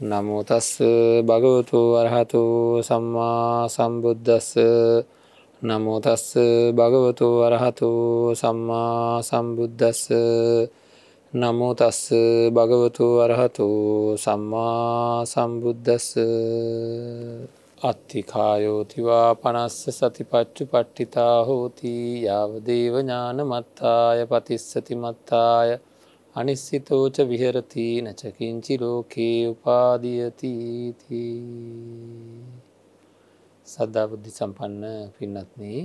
නමුතස් භගවතු වරහතු සම්මා සම්බුද්ධස්ස නමුතස් භගවතු වරහතු සම්මා සම්බුද්ධස්ස නමුතස් භගවතු වරහතු සම්මා සම්බුද්ධස්ස අත්තිකායෝතිවා පනස්ස සතිපච්චු පට්ටිතා හෝතිී යාවදේවඥාන මත්තාය පතිස්සති මත්තාය අනිස්සිතෝච විහරති නචකින්චි ලෝකේ උපාදියතීති සද්ධාබුද්ධි සම්පන්න පින්නත්නේ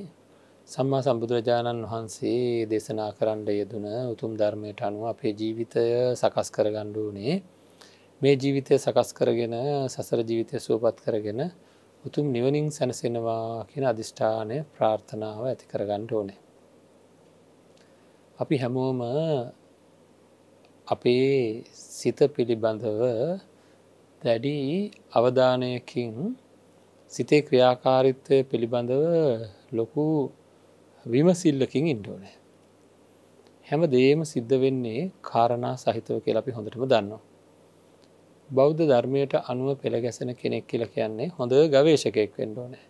සම්මා සම්බුදුරජාණන් වහන්සේ දේශනා කරන්න යෙදුන උතුම් ධර්මයට අනුව අපේ ජීවිතය සකස් කරගණ්ඩුවනේ මේ ජීවිතය සකස් කරගෙන සසර ජීවිතය සුවපත් කරගෙන උතුම් නිවනින් සැනසෙනවා කියෙන අධිෂ්ඨානය ප්‍රාර්ථනාව ඇති කරගණ්ඩ ඕනේ. අපි හැමෝම අපේ සිත පිළිබඳව දැඩි අවධානයකින් සිතේ ක්‍රියාකාරිත්වය පිළිබඳව ලොකු විමසිල්ලකින් ඉන්ඩෝනෑ. හැම දේම සිද්ධ වෙන්නේ කාරණා සහිතව කියල අපි හොඳටම දන්නවා. බෞද්ධ ධර්මයට අනුව පෙළගැසෙන කෙනෙක් කියල කියන්නේ හොඳ ගවේශකයෙක් වෙන්ඩෝනෑ.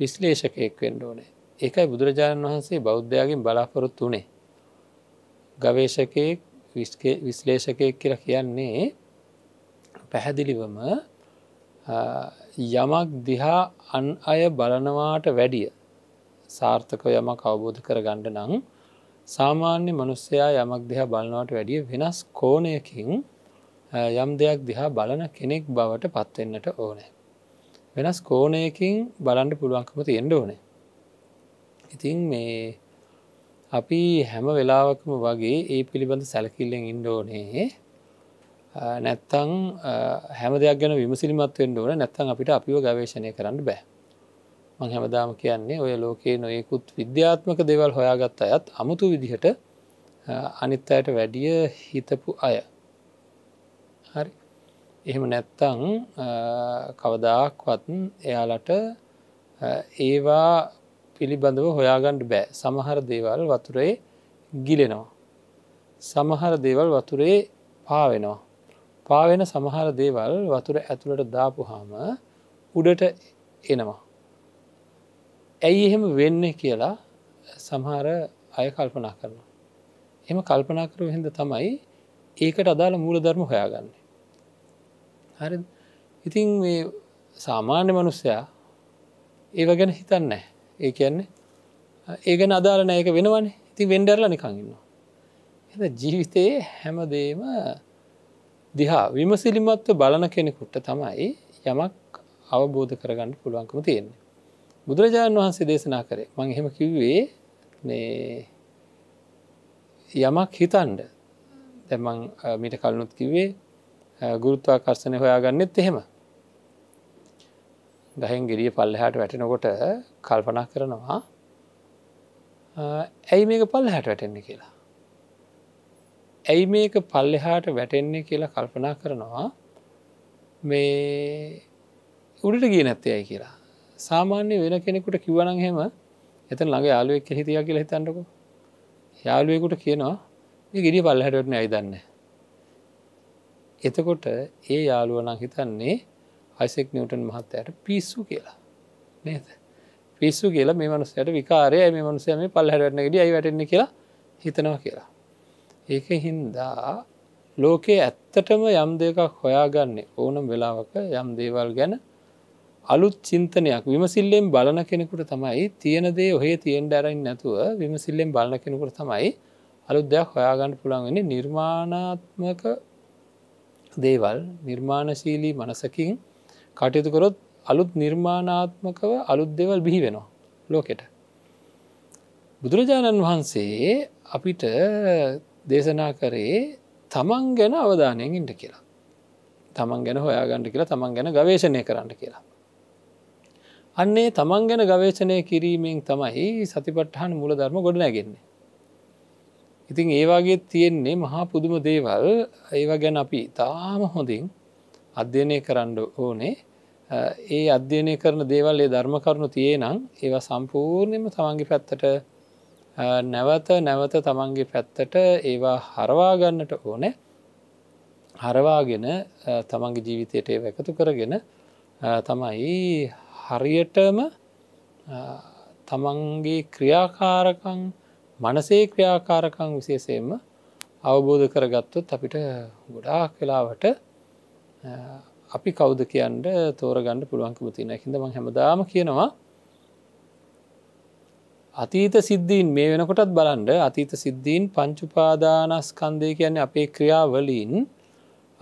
විශ්ලේෂකයෙක් වෙන්ඩෝනේ ඒකයි බුදුරජාණන් වහන්සේ බෞද්ධයාගෙන් බලාපොරොත් වනේ. ගවේශකයෙක් විශ්ලේෂකයක් කියලා කියන්නේ පැහැදිලිවම යමක් දිහා අන් අය බලනවාට වැඩිය සාර්ථක යම අවබෝධ කර ගණ්ඩ නං සාමාන්‍ය මනුස්සයා යමක් දිහා බලනවට වැඩිය වෙනස් කෝනයකින් යම් දෙයක් දිහා බලන කෙනෙක් බවට පත්වෙන්නට ඕනෑ. වෙනස් කෝනයකින් බලන්ඩ පුළුවන්කම තියෙන්ඩ ඕනේ. ඉතින් මේ අපි හැම වෙලාවකම වගේ ඒ පිළිබඳ සැලකිල්ලෙන් ඉන්ඩෝනේ නැත්තං හැම දෙයක් ගැන විමසිලිමත්වෙන් ඕන නැත්තං අපිට අපිව ගවේශණය කරන්න බෑ මං හැමදාම කියන්නේ ඔය ලෝකයේ නොයෙකුත් විද්‍යාත්මක දෙවල් හොයාගත් අයත් අමුතු විදිහට අනිත් අයට වැඩිය හිතපු අය හරි එහෙම නැත්තං කවදාක්වත් එයාලට ඒවා පිළිබඳව හොයාගණ්ඩ බෑ සමහර දේවල් වතුරේ ගිලෙනවා. සමහර දේවල් වතුරේ පාවෙනවා. පාවෙන සමහර දේවල් වතුර ඇතුළට දාපුහාම උඩට එනවා. ඇයි එහෙම වෙන්න කියලා සමහර අය කල්පනා කරනවා. එම කල්පනා කරු හිද තමයි ඒකට අදාළ මූල ධර්ම හොයාගන්නේ. හරි ඉතින් සාමාන්‍ය මනුස්සයා ඒව ගැන හිතන්නේ ඒ කියන්නේ ඒගෙන අදාල නෑක වෙනවන ඉති වෙන්ඩර්ල නිකඟන්නවා. එ ජීවිතයේ හැමදේම දිහා විමසිලිමත්ව බලන කෙනෙකුට තමයි යමක් අවබෝධ කරගන්න පුළුවන්කම තියෙන්නේ. බුදුරජාණන් වහන්සේ දේශනා කරේ මං එහෙම කිව්වේ යමක් හිතන්ඩ දැමං මිට කලනුත් කිවේ ගුරුත්වාකර්ශනය හොයාගන්නෙත් එහෙම ගහෙන් ගෙරිය පල්ලහට වැටෙනකොට කල්පනා කරනවා ඇයි මේක පල්ලහට වැටෙන්නේ කියලා. ඇයි මේක පල්ලෙහාට වැටෙන්නේ කියලා කල්පනා කරනවා මේ උඩට ගිය නැත්තේ ඇයි කියලා. සාමාන්‍ය වෙන කෙනෙකුට කිවනං හෙම එතන ළඟ යාලුවෙක් හිතිය කියලා හිතන්නකු. යාලුවෙකුට කියනවා ගිරිය පල්ලහට වැටන ඇයි දන්න. එතකොට ඒ යාළුවනං හිතන්නේ අයිසෙක් නිවටන් මහත්තයට පිස්සු කියලා නේද පිස්සු කියලා මේ මනුසයට විකාරය මේ මනුසයම පල් හැරවැටන ගෙඩිය අයි වැටෙන්නේ කියලා හිතනවා කියලා. ඒක හින්දා ලෝකයේ ඇත්තටම යම් දෙකක් හොයාගන්නේ ඕනම් වෙලාවක යම් දේවල් ගැන අලුත් චින්තනයක් විමසිල්ලෙන් බලන කෙනෙකුට තමයි තියෙන දේ ඔහේ තියෙන් ඇරයි නැතුව විමසිල්ලෙන් බලන කෙනෙකුට තමයි අලුත් දෙයක් හොයාගන්න පුළන්වෙනි නිර්මාණාත්මක දේවල් නිර්මාණශීලී මනසකින් කටයුතුකරොත් අලුත් නිර්මාණාත්මකව අලුත් දෙවල් බිහි වෙනවා ලෝකෙට. බුදුරජාණන් වහන්සේ අපිට දේශනා කරේ තමන් ගැන අවධානයෙන් ඉට කියලා. තමන් ගැන හොයාගණඩ කියලා තමන් ගැන ගවේශණය කරන්න කියලා. අන්නේ තමන් ගැන ගවේශණය කිරීමෙන් තමයි සතිපට්හන් මුල ධර්ම ගොඩ නැගෙන්නේ. ඉතින් ඒවාගේ තියෙන්නේ මහා පුදුම දේවල් ඒවා ගැන අපි තාම හොඳින් අධ්‍යනය කරන්න ඕනේ ඒ අධ්‍යයනය කරන දේවල් ඒ ධර්ම කරුණු තියේ නම් ඒවා සම්පූර්ණයම තමන්ගේ පැත්තට නැවත නැවත තමන්ගේ පැත්තට ඒවා හරවාගන්නට ඕනෑ හරවාගෙන තමන්ගේ ජීවිතයට ඒ එකතු කරගෙන තමයි හරියටම තමන්ගේ ක්‍රියාකාරකං මනසේ ක්‍රියාකාරකං විශේෂයෙන්ම අවබෝධ කරගත්තොත් අපිට ගොඩාක් කලාවට අපි කවුද කියන්ට තෝරගණඩ පුළුවන්කම තියෙන හිඳම හැමදාම කියනවා අතීත සිද්ධීන් මේ වෙනකොටත් බලන්ඩ අතීත සිද්ධීන් පංචුපාදානස්කන්දය කියන්නේ අපේ ක්‍රියාවලින්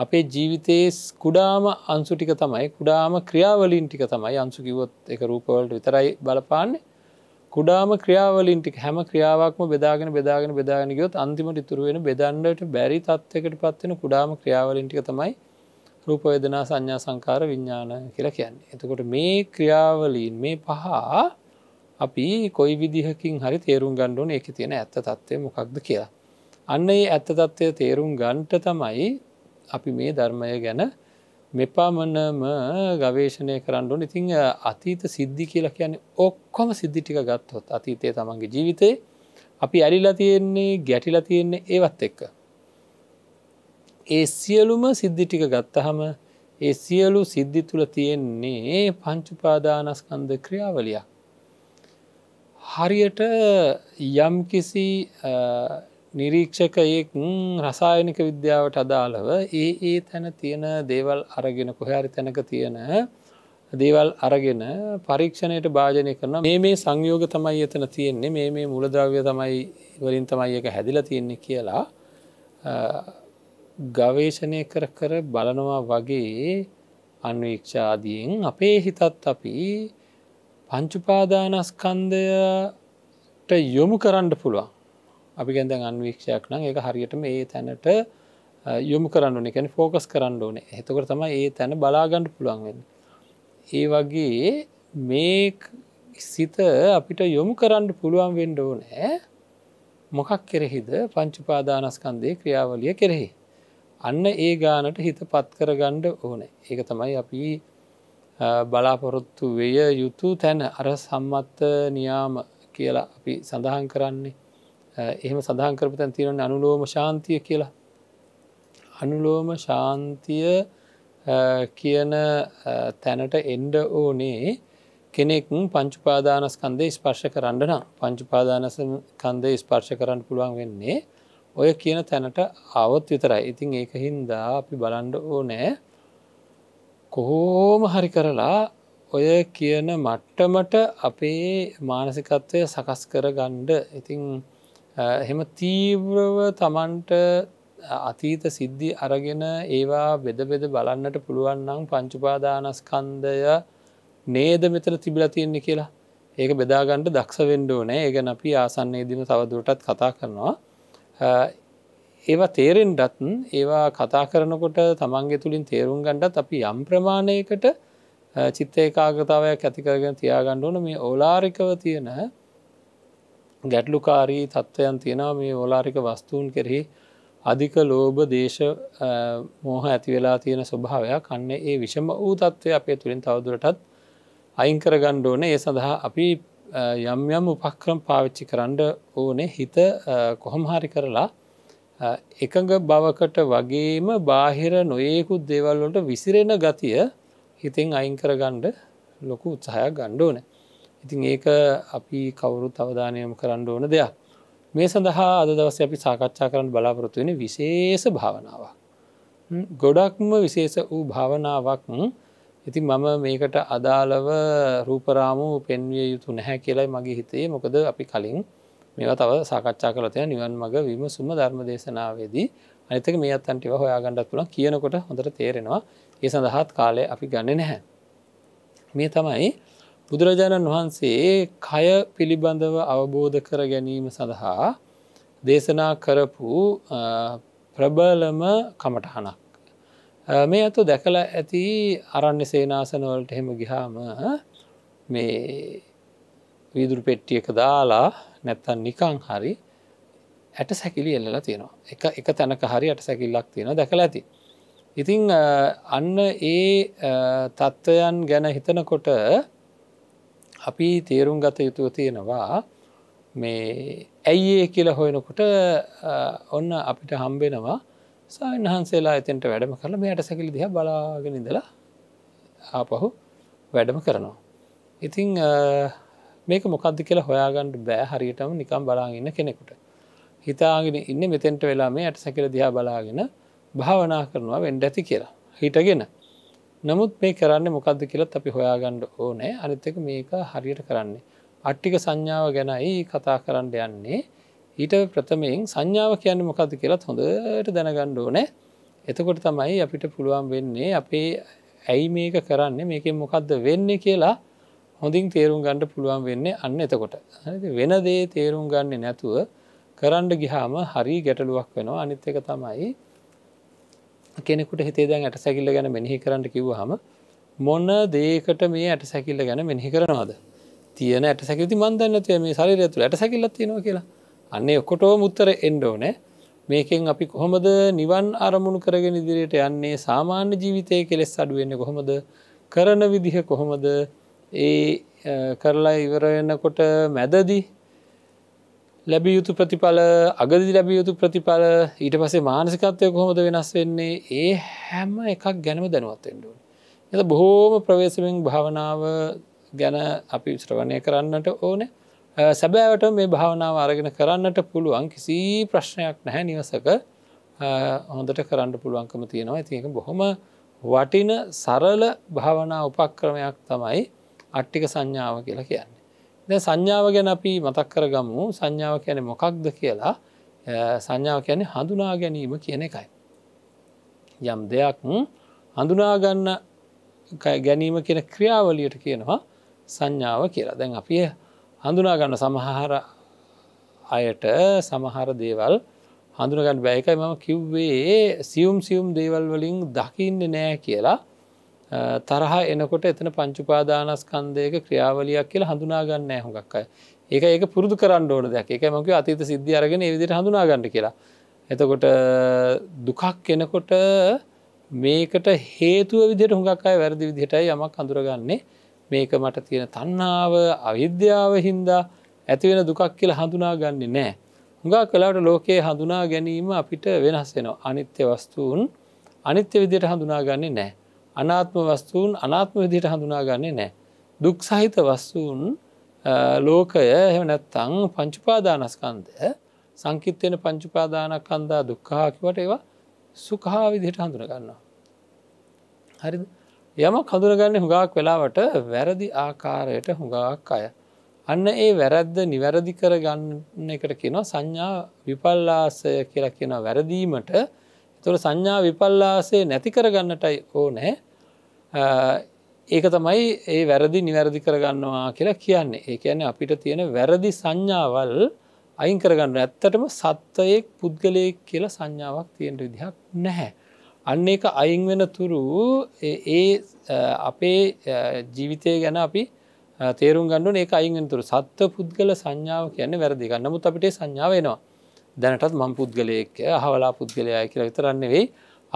අපේ ජීවිතයේ කුඩාම අන්සු ටික තමයි කුඩාම ක්‍රියාවලින් ටික තමයි අන්සු කිවොත් එක රූපවලට විතරයි බලපාන්නේ කුඩාම ක්‍රියාවලින් ටික හැම ක්‍රියාවක්ම බෙදාගෙන බෙදාගෙන බෙදාගෙනගයොත් අන්තිමට ඉතුරුවෙන බෙදන්නට බැරි තත්වකට පත්වෙන කුඩාම ක්‍රියාවලින් ටික තමයි රූපවේදනා සංඥා සංකාර විඤ්ඥාන කියලා කියන්නේ. එතකොට මේ ක්‍රියාවලීන් මේ පහ අපි කොයි විදිහකින් හරි තේරුම් ගණ්ඩුවන එක තියෙන ඇත්ත තත්ත්වය මොකක්ද කියලා. අන්න ඒ ඇත්ත තත්ත්වය තේරුම් ගන්ට තමයි අපි මේ ධර්මය ගැන මෙපාමනම ගවේශණය කරන්නඩුවන ඉතිං අතීත සිද්ධි කියලා කියන්නේ ඔක්කොම සිද්ධි ටික ගත්තොත් අතීතය තමන්ගේ ජීවිතේ අපි ඇලිලා තියෙන්නේ ගැටිලා තියෙන්නේ ඒවත් එක්ක ඒ සියලුම සිද්ධි ටික ගත්තහම ඒ සියලු සිද්ධි තුළ තියෙන්නේ පංචුපාදානස්කන්ද ක්‍රියාවලියක්. හරියට යම් කිසි නිරීක්ෂකයෙක් රසායනික විද්‍යාවට අදාළව ඒ ඒ තැන තියෙන දේවල් අරගෙන කොහරි තැනක තියෙන දේවල් අරගෙන පරීක්ෂණයට භාජනය කරන මේ මේ සංයෝග තමයි එතන තියෙන්නේ මේ මේ මුලද්‍රව්‍ය තමයි වලින් තමයි එක හැදිල තියෙන්නේ කියලා ගවේශණය කර කර බලනවා වගේ අන්වීක්ෂාදීන් අපේ හිතත් අපි පංචුපාදානස්කන්දයට යොමු කරන්න පුළුවන් අපි ගැඳන් අන්වීක්ෂයක් නම් එක හරියට මේ තැනට යොමු කරන්න එකැන ෆෝකස් කරන්න ඕනේ එතකට තම ඒ තැන බලාගණ්ඩ පුළුවන්වෙන්න. ඒ වගේ මේ සිත අපිට යොමු කරන්න පුළුවන් වෙන්ඩ ඕනෑ මොකක් කෙරෙහිද පංචුපාදානස්කන්දය ක්‍රියාවලිය කෙරෙහි. අන්න ඒ ගානට හිත පත් කරගණ්ඩ ඕන ඒක තමයි අපි බලාපොරොත්තු වය යුතු තැන අර සම්මත්ත නියාම කියලා අපි සඳහන් කරන්නේ එහෙම සඳහන් කරපතැන් තියෙන අනුලෝම ශාන්තිය කියලා අනුලෝම ශාන්තිය කියන තැනට එන්ඩ ඕනේ කෙනෙක් පංචුපාදානස්කන්දේ ස්පර්ශ කරන්නන පංචුපාදානස කන්දේ ස්පර්ශ කරන්න පුළුවන් වෙන්නේ ඔය කියන තැනට අවොත් විතරයි ඉතින් ඒක හින්දා අපි බලන්ඩ ඕනෑ කොහෝම හරි කරලා ඔය කියන මට්ටමට අපේ මානසිකත්වය සකස් කර ගණ්ඩ ඉතිං එහෙම තීව්‍රව තමන්ට අතීත සිද්ධි අරගෙන ඒවා බෙද බෙද බලන්නට පුළුවන්නම් පංචුපාදානස්කන්දය නේද මෙතන තිබිල තියෙන්නේ කියලා ඒක බෙදාගණ්ඩ දක්ෂ වෙන්ඩෝ නෑ ඒගැන අපි ආසන්නේදීම තවදුරටත් කතා කරනවා ඒවා තේරෙන්ටත් ඒවා කතා කරනකොට තමන්ගේ තුළින් තේරුම් ගණ්ඩත් අපි යම් ප්‍රමාණයකට චිත්ත ඒකාගතාවයක් ඇතිකරගෙන තියාගණ්ඩ ඕන මේ ඕලාරිකව තියෙන ගැටලුකාරී තත්ත්වයන් තියෙනවා මේ ඕලාරික වස්තුූන් කෙරෙහි අධික ලෝභ දේශ මෝහ ඇතිවෙලා තියෙන ස්වභාවයක් කන්න ඒ විෂම වූ තත්ත්වය අපේ තුළින් තවදුරටත් අයිංකර ගණ්ඩෝන ඒ සඳහා අපි යම් යම් උපක්‍රම් පාවිච්චි කරන්න ඕනේ හිත කොහොම හරි කරලා එකඟ බවකට වගේම බාහිර නොයෙකුත් දේවල්වලට විසිරෙන ගතිය හිතෙන් අයින් කරගණ්ඩ ලොකු උත්සාහයක් ගණ්ඩ ඕන. ඉතින් ඒක අපි කවුරුත් අවධානයම කරන්න ඕන දෙයක්. මේ සඳහා අද දවස අපි සාකච්ඡා කරන්න බලාපොරොතු වෙන විශේෂ භාවනාවක්. ගොඩක්ම විශේෂ වූ භාවනාවක් ඉති මම මේකට අදාළව රූපරාමු පෙන්විය යුතු නැහැ කියලයි මගේ හිතේ මොකද අපි කලින් මේවා තව සාකච්ඡා කලතය නිවන් මග විමසුම ධර්ම දේශනාවේදී අනිතක මේ අත්තන්ටිව හොයාගණඩක් පුළන් කියනකොට හොඳට තේරෙනවා ඒ සඳහාත් කාලය අපි ගන්න නැහැ. මේ තමයි බුදුරජාණන් වහන්සේ කය පිළිබඳව අවබෝධ කර ගැනීම සඳහා දේශනා කරපු ප්‍රබලම කමටහනක්. මේ ඇතු දැකළ ඇති අරන්න සේනාසනවලට එහෙම ගිහාම මේ වීදුරු පෙට්ටිය එක දාලා නැත්තන් නිකං හරි ඇට සැකිලි එල්ලලා තියෙනවා එක එක තැනක හරි ඇට සැකිල්ලක් තියෙන දැකල ඇති. ඉතිං අන්න ඒ තත්ත්වයන් ගැන හිතනකොට අපි තේරුම් ගත යුතුව තියෙනවා මේ ඇයි ඒ කියලා හොයනකොට ඔන්න අපිට හම්බෙනවා සාන් වහන්සේලා එතෙන්ට වැඩම කරලා මෙයට සැකිලි දිහ බලාගෙන ඉඳලා ආපහු වැඩම කරනවා. ඉතිං මේක මොකක්ද කියලා හොයාගන්නට බෑ හරියටම නිකම් බලාගන්න කෙනෙකුට. හිතාගෙන ඉන්න මෙතෙන්ට වෙලා මේ යට සැකිල දිහා බලාගෙන භාවනා කරනවා වෙන්ඩ ඇති කියලා හිටගෙන. නමුත් මේ කරන්න මොකක්ද කියලත් අපි හොයාගණ්ඩ ඕනෑ අනිත්තක මේක හරියට කරන්නේ. අට්ටික සංඥාව ගැනයි කතා කරන්න යන්නේ ඊට ප්‍රථමයෙන් සංඥාව කියන්න මොකද කියලත් හොඳට දැනගණ්ඩ ඕනෑ එතකොට තමයි අපිට පුළුවන් වෙන්නේ අපේ ඇයි මේක කරන්න මේක මොකක්ද වෙන්නේ කියලා හොඳින් තේරුම් ගණ්ඩ පුළුවන් වෙන්නේ අන්න එතකොට වෙන දේ තේරුම් ගන්නේ නැතුව කරන්ඩ ගිහාම හරි ගැටලුවක් වෙනවා අනිත් එක තමයි කෙනෙකුට හිතේ දැන් ඇට සැකිල්ල ගැන මෙනිහි කරන්න කිව්ව හම මොන දේකට මේ ඇට සැකිල්ල ගැන මෙනිහි කරනවාද තියන ඇට සැකිති මන්දන්න තිය මේ සරිර ඇතුළ ඇට සැකිල්ලත් තියෙනවා කියලා අන්නේ ඔකොටෝම උත්තර එන්ඩ ඕනෑ මේකෙන් අපි කොහොමද නිවන් අරමුණු කරගෙන ඉදිරියට යන්නේ සාමාන්‍ය ජීවිතය කෙලෙස් අඩුවෙන්න කොහොමද කරන විදිහ කොහොමද ඒ කරලා ඉවරවෙන්නකොට මැදදි ලැබිය යුතු ප්‍රතිඵල අගදි ලැබිය යුතු ප්‍රතිඵල ඊට පසේ මානසිකත්වය කොහොමද වෙනස් වෙන්නේ ඒ හැම එකක් ගැනම දැනුවත්තෙන්ඩුවන් එත බොහෝම ප්‍රවේශමෙන් භාවනාව ගැන අපි ශ්‍රවණය කරන්නට ඕනෑ සැබෑවට මේ භාවනාව අරගෙන කරන්නට පුළුවන් කිසි ප්‍රශ්නයක් නැහැ නිවසක හොඳට කරන්න පුළුවන්කම තියෙනවා ඇතික බොහොම වටින සරල භාවනා උපක්‍රමයක් තමයි අට්ටික සංඥාව කියලා කියන්නේ. ද සංඥාව ගැන අපි මතක් කරගමු සංඥාව කියන මොකක්ද කියලා සංඥාව කියන්නේ හඳුනා ගැනීම කියන එකයි. යම් දෙයක් හඳුනාගන්න ගැනීම කියන ක්‍රියාවලියට කියනවා සංඥාව කියලා දැන් අපිය හඳුනාගන්න සමහර අයට සමහර දේවල් හඳුනගන්න බෑකයි මම කිව්වේ සියුම් සියුම් දේවල් වලින් දකින්න නෑ කියලා තරහා එනකොට එතන පංචුපාදානස්කන්දයක ක්‍රියාවලියක් කියලා හඳුනාගන්න හොඟක්කයි ඒක ඒක පුරුදු කරන්න ඕන දෙයක් එක මක අතීත සිද්ධි අරගෙන විදිට හඳුනාගන්න කියලා එතකොට දුකක් කෙනකොට මේකට හේතුව විදිට හුඟක් අය වැරදි විදිහටයි යමක් හඳුරගන්නේ මේක මට තියෙන තන්නාව අවිද්‍යාව හින්දා ඇතිවෙන දුකක් කියලා හඳුනා ගන්නේ නෑ. හුඟා කලාට ලෝකයේ හඳුනා ගැනීම අපිට වෙනස් වෙනවා. අනිත්‍ය වස්තුූන් අනිත්‍ය විදියට හඳුනා ගන්නේ නෑ. අනාත්ම වස්තුූන් අනාත්ම විදියට හඳුනා ගන්නේ නෑ. දුක් සහිත වස්තුූන් ලෝකය එහෙම නැත්තං පංචුපාදානස්කන්දය සංකිත්්‍යයන පංචුපාදානක් කන්දා දුක්කාකිවට ඒවා සුකහා විදිහට හඳුන ගන්නවා. හරිද? යම කඳුරගන්න හුඟක් වෙලාවට වැරදි ආකාරයට හුඟක් අය. අන්න ඒ වැරැද්ද නිවැරදි කරගන්න එකට කියෙනවා සංඥා විපල්ලාසය කියලා කියෙන වැරදීමට තුර සංඥා විපල්ලාසේ නැති කරගන්නටයි ඕනෑ ඒක තමයි ඒ වැරදි නිවැරදි කරගන්නවා කියලා කියන්නේ ඒ ඇන අපිට තියෙන වැරදි සංඥාවල් අයින් කරගන්න ඇත්තටම සත්වයෙක් පුද්ගලයෙක් කියලා සංඥාවක් තියෙන්ට විදිහක් නැහැ. අන්න එක අයින් වෙන තුරු ඒ අපේ ජීවිතය ගැන අපි තේරුම් ගන්නු ඒ අයින්ෙන් තුරු සත්ව පුද්ගල සංඥාව කියන්නේ වැරදි ගන්නමුත් අපිට සංඥාවෙනවා දැනටත් මං පුද්ගලයෙක් අහවලා පුද්ගලයා කියලා විතරන්නේ වෙයි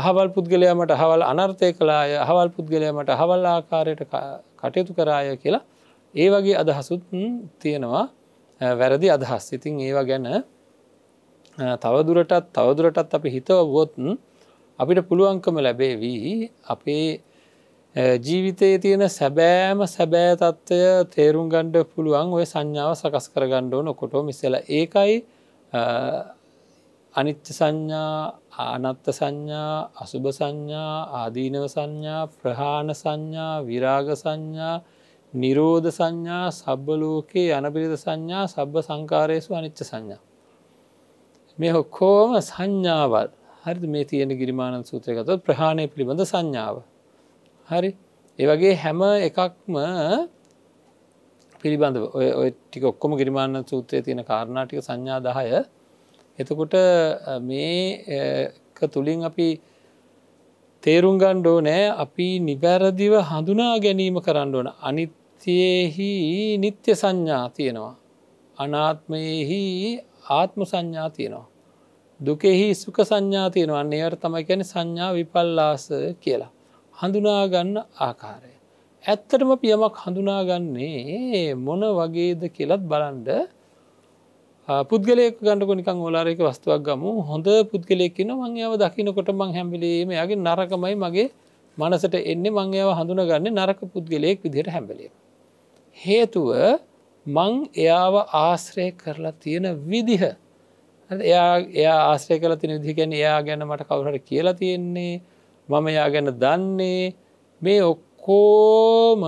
අහවල් පුද්ගලයාමට හවල් අනර්ථය කලාය හවල් පුද්ගලයාමට හවල් ආකාරයට කටයුතු කරාය කියලා ඒ වගේ අදහසුත් තියෙනවා වැරදි අදහස් ඉතින් ඒවා ගැන තවදුරටත් තවදුරටත් අපි හිතවබොත්න් අපිට පුළුවන්කම ලැබේවි අපේ ජීවිතයේ තියෙන සැබෑම සැබෑ තත්ත්වය තේරුම් ගණ්ඩ පුළුවන් ඔය සංඥාව සකස් කර ගණ්ඩ නොකොට මිසල ඒකයි අනිච්ච සංඥා ආනත්ත සංඥා අසුභ සංඥා ආදීනව සංඥා ප්‍රහාණ සංඥා විරාග සංඥා නිරෝධ සංඥා සබ්බලෝකයේ යනපිරිද සංඥා සබ්බ සංකාරයසු අනිච්ච සංඥා. මේ හොක්කෝම සංඥාවල් හරි මේ තියෙන ගිරිමාණන් සූත්‍රය ගතත් ප්‍රහාණය පිළිබඳ සංඥාව. හරි ඒවගේ හැම එකක්ම පිළිබඳ ඔය ටික ඔක්කොම ගිරිමාණන් සූත්‍රය තියෙන කාරණාටික සංඥා දහය එතකොට මේ තුළින් අපි තේරුම් ගණ්ඩෝ නෑ අපි නිවැරදිව හඳුනා ගැනීම කරන්න ඕන අනිත්‍යයෙහි නිත්‍ය සංඥා තියෙනවා අනාත්මයෙහි ආත්ම සංඥා තියෙනවා දුකෙහි සුක සංඥා තියෙනවන්න ඒවට තමයි ගැන සංඥා විපල්ලාස කියලා. හඳුනාගන්න ආකාරය. ඇත්තටම පියමක් හඳුනාගන්නේ මොන වගේද කියලත් බලන්ඩ පුද්ගලෙක් ගන්නක නිකං ෝලාරයක වස්තුවක් ගම හොඳ පුද්ගලෙක්කින මංයාව දකිනකොට මං හැමිලීම යගේ නරකමයි මගේ මනසට එන්නේ මංයාව හඳුනගන්න නරක පුද්ගලයෙක් විදිහයට හැබලේ. හේතුව මං එයාව ආශ්‍රය කරලා තියෙන විදිහ එයා එයා ආශ්‍රය කල තින විදිගැන එයා ගැන මට කවුරට කියලා තියෙන්නේ මම යා ගැන දන්නේ මේ ඔක්කෝම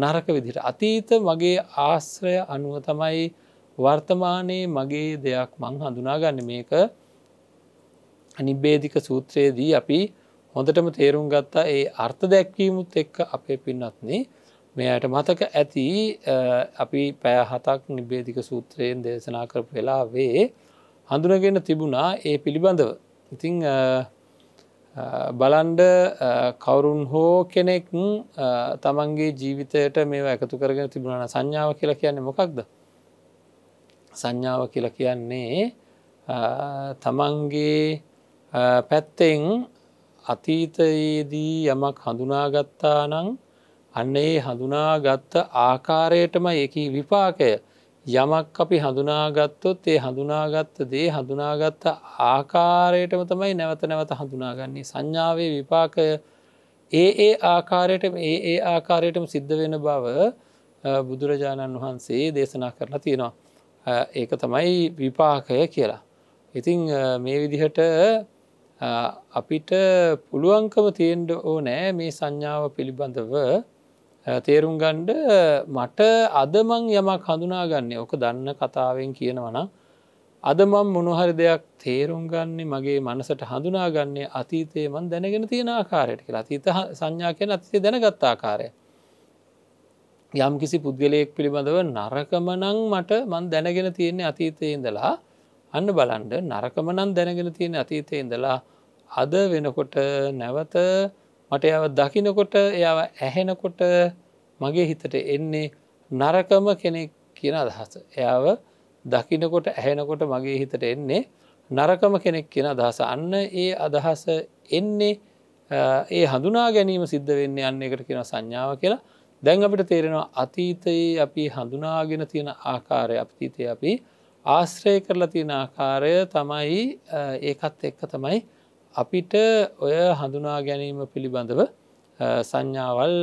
නරක විදිට අතීත මගේ ආශ්‍රය අනුව තමයි වර්තමානයේ මගේ දෙයක් මං හඳුනාගන්න මේක අනිබේධික සූත්‍රයේදී අපි හොඳටම තේරුම් ගත්තා ඒ අර්ථ දැක්වීමුත් එක්ක අපේ පින්නත්නේ මෙයට මතක ඇති අපි පෑහතක් නිබේධික සූත්‍රයෙන් දේශනා කරපු වෙලා වේ හඳුනගෙන තිබුණා ඒ පිළිබඳව ඉතිං බලන්ඩ කවුරුන් හෝ කෙනෙක් තමන්ගේ ජීවිතයට මේවා එකතු කරගෙන තිබුණන සංඥාව කියලා කියන්නේ මොකක්ද සංඥාව කියලා කියන්නේ තමන්ගේ පැත්තෙන් අතීතයේදී යමක් හඳුනාගත්තා නම් අන්න ඒ හඳුනාගත්ත ආකාරයටම ඒකි විපාකය යමක් අපි හඳුනාගත්තොත් ඒ හඳුනාගත්ත දේ හඳුනාගත්ත ආකාරයටම තමයි නැවත නැවත හඳුනාගන්නේ සංඥාවේ විපාකය ඒ ඒ ආකාරයටම ඒ ඒ ආකාරයටම සිද්ධ වෙන බව බුදුරජාණන් වහන්සේ දේශනා කරලා තියෙනවා. ඒක තමයි විපාකය කියලා. ඉතිං මේ විදිහට අපිට පුළුවන්කම තියෙන්ඩ ඕ නෑ මේ සංඥාව පිළිබඳව තේරුම් ගණ්ඩ මට අදමං යමක් හඳුනාගන්නේ ඕක දන්න කතාවෙන් කියනවන අද මං මොනහරි දෙයක් තේරුම් ගන්නේ මගේ මනසට හඳුනාගන්නේ අතීතයේ මන් දැනගෙන තියෙන ආකාරයට කියලා අතීත සංඥා කියන අතිසේ දැනගත්තා ආකාරය යම් කිසි පුද්ගලයෙක් පිළිබඳව නරකමනං මට මන් දැනගෙන තියෙන්නේ අතීතයඉඳලා අන්න බලන්ඩ නරකමනන් දැනගෙන තියෙන අතීතයඉඳලා අද වෙනකොට නැවත මට යව දකිනකොට එයාව ඇහෙනකොට මගේ හිතට එන්නේ නරකම කෙනෙක් කියන අදහස. එයාව දකිනකොට ඇහෙනකොට මගේ හිතට එන්නේ නරකම කෙනෙක් කියන අදහස අන්න ඒ අදහස එන්නේ ඒ හඳුනා ගැනීම සිද්ධ වෙන්නේ අන්න එකට කියෙන සංඥාව කියලා දැන් අපිට තේරෙනවා අතීතයේ අපි හඳුනාගෙන තියෙන ආකාරය අපතීතය අපි ආශ්‍රය කරලා තියෙන ආකාරය තමයි ඒකත් එක්ක තමයි අපිට ඔය හඳුනා ගැනීම පිළිබඳව සංඥාවල්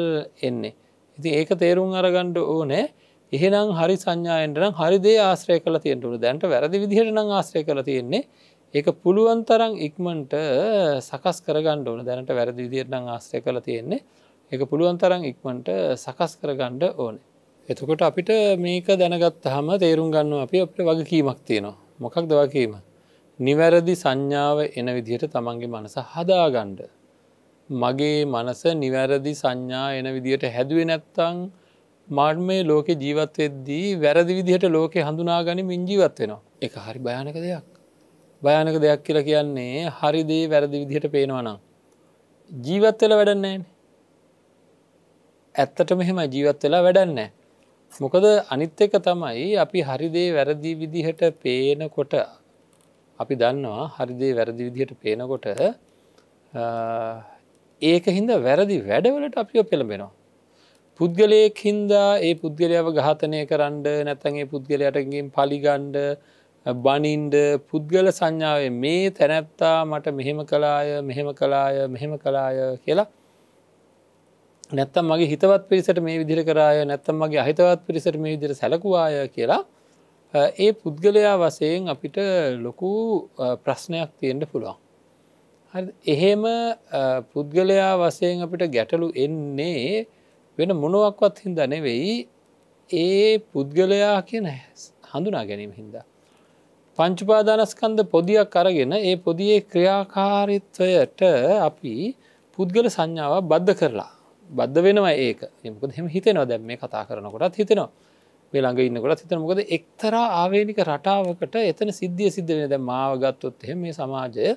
එන්නේ. ඉති ඒක තේරුම් අරගණ්ඩ ඕනෑ එහෙනම් හරි සංඥායෙන්ටනම් හරිදේ ආශ්‍රය කළ තියෙන්ටුට දැන්ට වැරදි විදිහටනම් ආශ්‍රය කළ තියෙන්නේ ඒක පුළුවන් තරම් ඉක්මන්ට සකස් කරගණ්ඩ ඕන දැනට වැරදි විදිහටනම් ආශ්‍රය කළ තියෙන්නේ ඒක පුළුවන් තරම් ඉක්මට සකස් කරගණ්ඩ ඕන. එතකොට අපිට මේක දැනගත් හම තේරුම් ගන්න අපි අපට වගකීමක් තියෙනවා මොකක් දවකීම. නිවැරදි සංඥාව එන විදිහට තමන්ගේ මනස හදාගණ්ඩ. මගේ මනස නිවැරදි සංඥා එන විදිහට හැදුවේ නැත්තං මාර්මය ලෝක ජීවත්වෙද්දී වැරදි විදිහට ලෝකෙ හඳුනාගනි මින් ජීවත් වෙනවා. එක හරි භයානක දෙයක්. භයානක දෙයක් කියලා කියන්නේ හරිදේ වැරදි විදිහට පේනවනම්. ජීවත්වෙල වැඩන්නේ. ඇත්තට මෙහෙම ජීවත් වෙලා වැඩන්නේ. මොකද අනිත් එක තමයි අපි හරිදේ වැරදි විදිහට පේනකොට අපි දන්නවා හරිදේ වැරදි විදිහට පේනකොට ඒක හින්ද වැරදි වැඩවලට අපිෝ පෙළඹෙනවා. පුද්ගලයෙක් හින්දා ඒ පුද්ගලයාව ඝාතනය කරන්න නැතන්ගේ පුද්ගලයටගින් පලිගණ්ඩ බනින්ඩ පුද්ගල සංඥාවේ මේ තැනැත්තා මට මෙහෙම කලාය මෙහෙම කලාය මෙහෙම කලාය කියලා නැත්තම් මගේ හිතවත් පිරිසට මේ විදිර කරාය නැත්තම් මගේ අහිතවත් පිරිසට මේ විදිර සැලකුවාය කියලා ඒ පුද්ගලයා වසයෙන් අපිට ලොකු ප්‍රශ්නයක් තියෙන්ට පුළුවන්. එහෙම පුද්ගලයා වසයෙන් අපිට ගැටලු එන්නේ වෙන මොනුවක්වත් හින්ද නෙවෙයි ඒ පුද්ගලයා කියන හඳුනා ගැනීම හින්දා. පංචුපාදානස්කන්ද පොදියක් අරගෙන ඒ පොදියේ ක්‍රියාකාරිත්වයට අපි පුද්ගල සංඥාව බද්ධ කරලා බද්ධ වෙනවා ඒක එමකද හෙම හිතෙනවා දැම් මේ කතා කරනකොටත් හිතෙනවා මේ ළඟ ඉන්නකොට හිතන මොකද එක්තරා ආවේනික රටාවකට එතන සිද්ධිය සිද්ධ වෙන දැ මාව ගත්තොත් එහෙ මේ සමාජය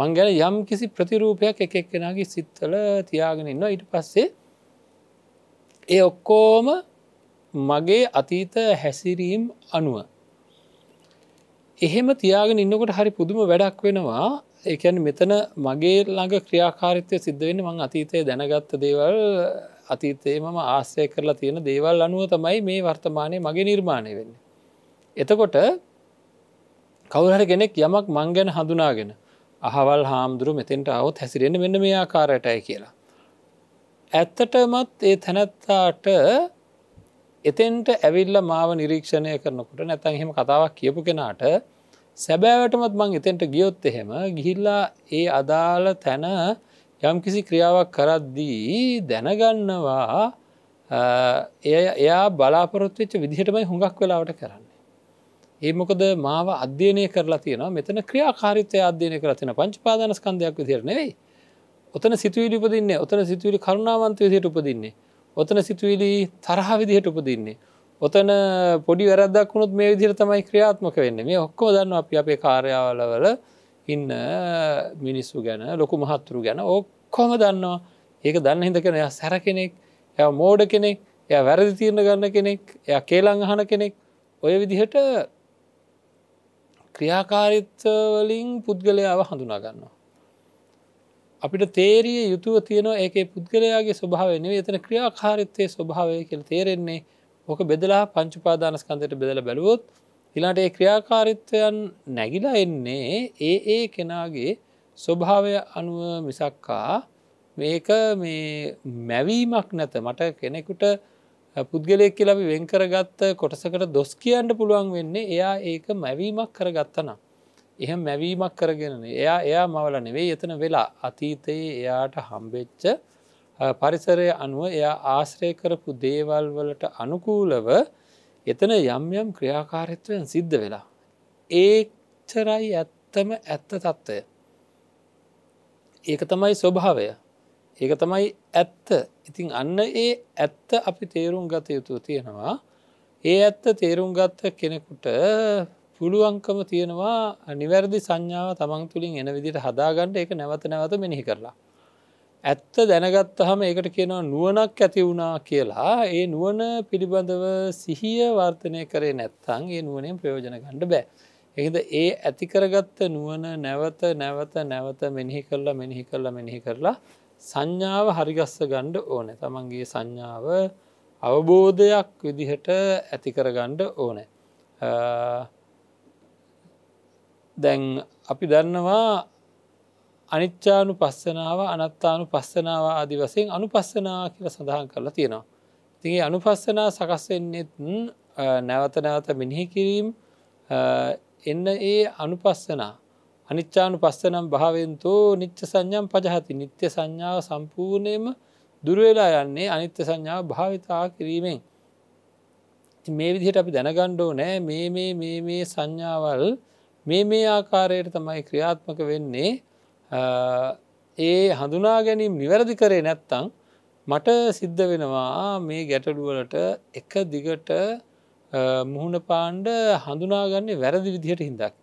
මං ගැන යම් කිසි ප්‍රතිරූපයක් එක එක්කෙනගේ සිත්තල තියාගෙන ඉන්න ඊට පස්සේ ඒ ඔක්කෝම මගේ අතීත හැසිරීම් අනුව එහෙම තියාගෙන ඉන්නකොට හරි පුදුම වැඩක් වෙනවා එකැන් මෙතන මගේ ළඟ ක්‍රියාකාරිත්වය සිද්ධවෙන්න මං අතීතය දැනගත්ත දේවල් අතීතයේ මම ආශ්‍රය කරලා තියෙන දේවල් අනුව තමයි මේ වර්තමානය මගේ නිර්මාණය වෙන්න. එතකොට කවුරහට කෙනෙක් යමක් මං ගැන හඳුනාගෙන අහවල් හාමුදුරු මෙතෙන්ට අවුත් හැසිරෙන මෙන්න මේ ආකාරයටයි කියලා. ඇත්තටමත් ඒ තැනැත්තාට එතෙන්ට ඇවිල්ල මාව නිරීක්ෂණය කරනකොට නැතන් එහෙම කතාවක් කියපු කෙනාට සැබෑවටමත් මං එතෙන්ට ගියොත් එහෙම ගිහිල්ලා ඒ අදාළ තැන යම්කිසි ක්‍රියාවක් කරද්දී දැනගන්නවා එයා බලාපොරොත්වෙච්ච විදිහටමයි හුඟක් වෙලාවට කරන්නේ. ඒ මොකද මාව අධ්‍යයනය කරලා තියෙන මෙතන ක්‍රියාකාරිතය අධ්‍යයනය කර තින පංචපාදනස්කන්ධයක් විදිරනෙවෙයි. ඔතන සිතුවිලි උපදින්නේ ඔතන සිතුවිලි කරුණාවන්ත විදියට උපදින්නේ. ඔතන සිතුවිලි තරහ විදිහට උපදින්නේ. ඔතන පොඩි වැරදක් වුණුත් මේ විදිර තමයි ක්‍රියාත්මක වෙන්න මේ ඔක්කෝ දන්න අපි අපේ කාර්යාවලවල ඉන්න මිනිස්සු ගැන ලොකු මහත්තුරු ගැන ඔක්කොම දන්නවා ඒක දන්න හිද කෙන එයා සැර කෙනෙක් එය මෝඩ කෙනෙක් එය වැරදි තීරණ ගන්න කෙනෙක් එය කේලං අහන කෙනෙක් ඔය විදිහට ක්‍රියාකාරිත්වලින් පුද්ගලයාව හඳුනා ගන්නවා. අපිට තේරිය යුතුව තියෙන ඒක පුද්ගලයාගේ ස්වභාවන එතන ක්‍රියාකාරිත්වය ස්වභාවය කියල තේරෙන්නේ ඕක බෙදලා පංචුපාදානස්කන්තයට බෙදල බැලුවොත් ඉලාට ඒ ක්‍රියාකාරිත්වයන් නැගිලා එන්නේ ඒ ඒ කෙනාගේ ස්වභාවය අනුව මිසක්කා මේක මේ මැවීමක් නැත මට කෙනෙකුට පුද්ගලයෙක් කියලා අපි වෙන්කර ගත්ත කොටසකට දොස් කියන්න පුළුවන් වෙන්නේ එයා ඒක මැවීමක් කර ගත්තනම්. එහ මැවීමක් කරගෙන එයා එයා මවල නෙවෙයි එතන වෙලා අතීතයේ එයාට හම්බෙච්ච පරිසරය අනුව එයා ආශ්‍රය කරපු දේවල් වලට අනුකූලව එතන යම් යම් ක්‍රියාකාරිත්වයන් සිද්ධ වෙලා. ඒචරයි ඇත්තම ඇත්ත තත්ත්වය. ඒක තමයි ස්වභාවය. ඒක තමයි ඇත්ත ඉතින් අන්න ඒ ඇත්ත අපි තේරුම් ගත යුතු තියෙනවා. ඒ ඇත්ත තේරුම් ගත්ත කෙනෙකුට පුළුවන්කම තියෙනවා නිවැරදි සංඥාව තමන් තුළින් එන විදිට හදාගන්නට එක නැවත නැවත මෙිනිහි කරලා. ඇත්ත දැනගත්තහම ඒකට කියනවා නුවනක් ඇති වුණා කියලා ඒ නුවන පිළිබඳව සිහිය වර්තනය කරේ නැත්තං ඒ නුවනෙන් ප්‍රයෝජන ගණ්ඩ බෑ. එකද ඒ ඇතිකරගත්ත නුවන නැවත නැවත නැවත මෙනිහි කරලා මෙනිහි කරලා මෙනිහි කරලා සංඥාව හරිගස්ස ගණ්ඩ ඕන තමන්ගේ සංඥාව අවබෝධයක් විදිහට ඇතිකරගණ්ඩ ඕන. දැන් අපි දන්නවා අනිච්චානු පස්සනාව අනත්තානු පස්සනාව අදි වසයෙන් අනුපස්සනා කියල සඳහන් කරලා තියෙනවා. තිගේ අනුපස්සනා සකස්වෙන්නෙත් නැවත නැවත මිනිහි කිරීම් එන්න ඒ අනුපස්සනා අනිච්චානු පස්සනම් භාවෙන්තෝ නිච්ච සංඥම් පජහති නිත්‍ය සංඥාව සම්පූර්ණයම දුරවෙලා යන්නේ අනිත්‍ය සංඥාව භාවිතා කිරීමෙන්. මේ විදිහට අපි දැනගණ්ඩෝ නෑ මේ මේ මේ මේ සංඥාවල් මේ මේ ආකාරයට තමයි ක්‍රියාත්මක වෙන්නේ ඒ හඳුනා ගැනීම් නිවැරදි කරේ නැත්තං මට සිද්ධ වෙනවා මේ ගැටඩුවලට එක දිගට මුහුණ පාණ්ඩ හඳුනාගන්නේ වැරදි විදිහට හිදක්.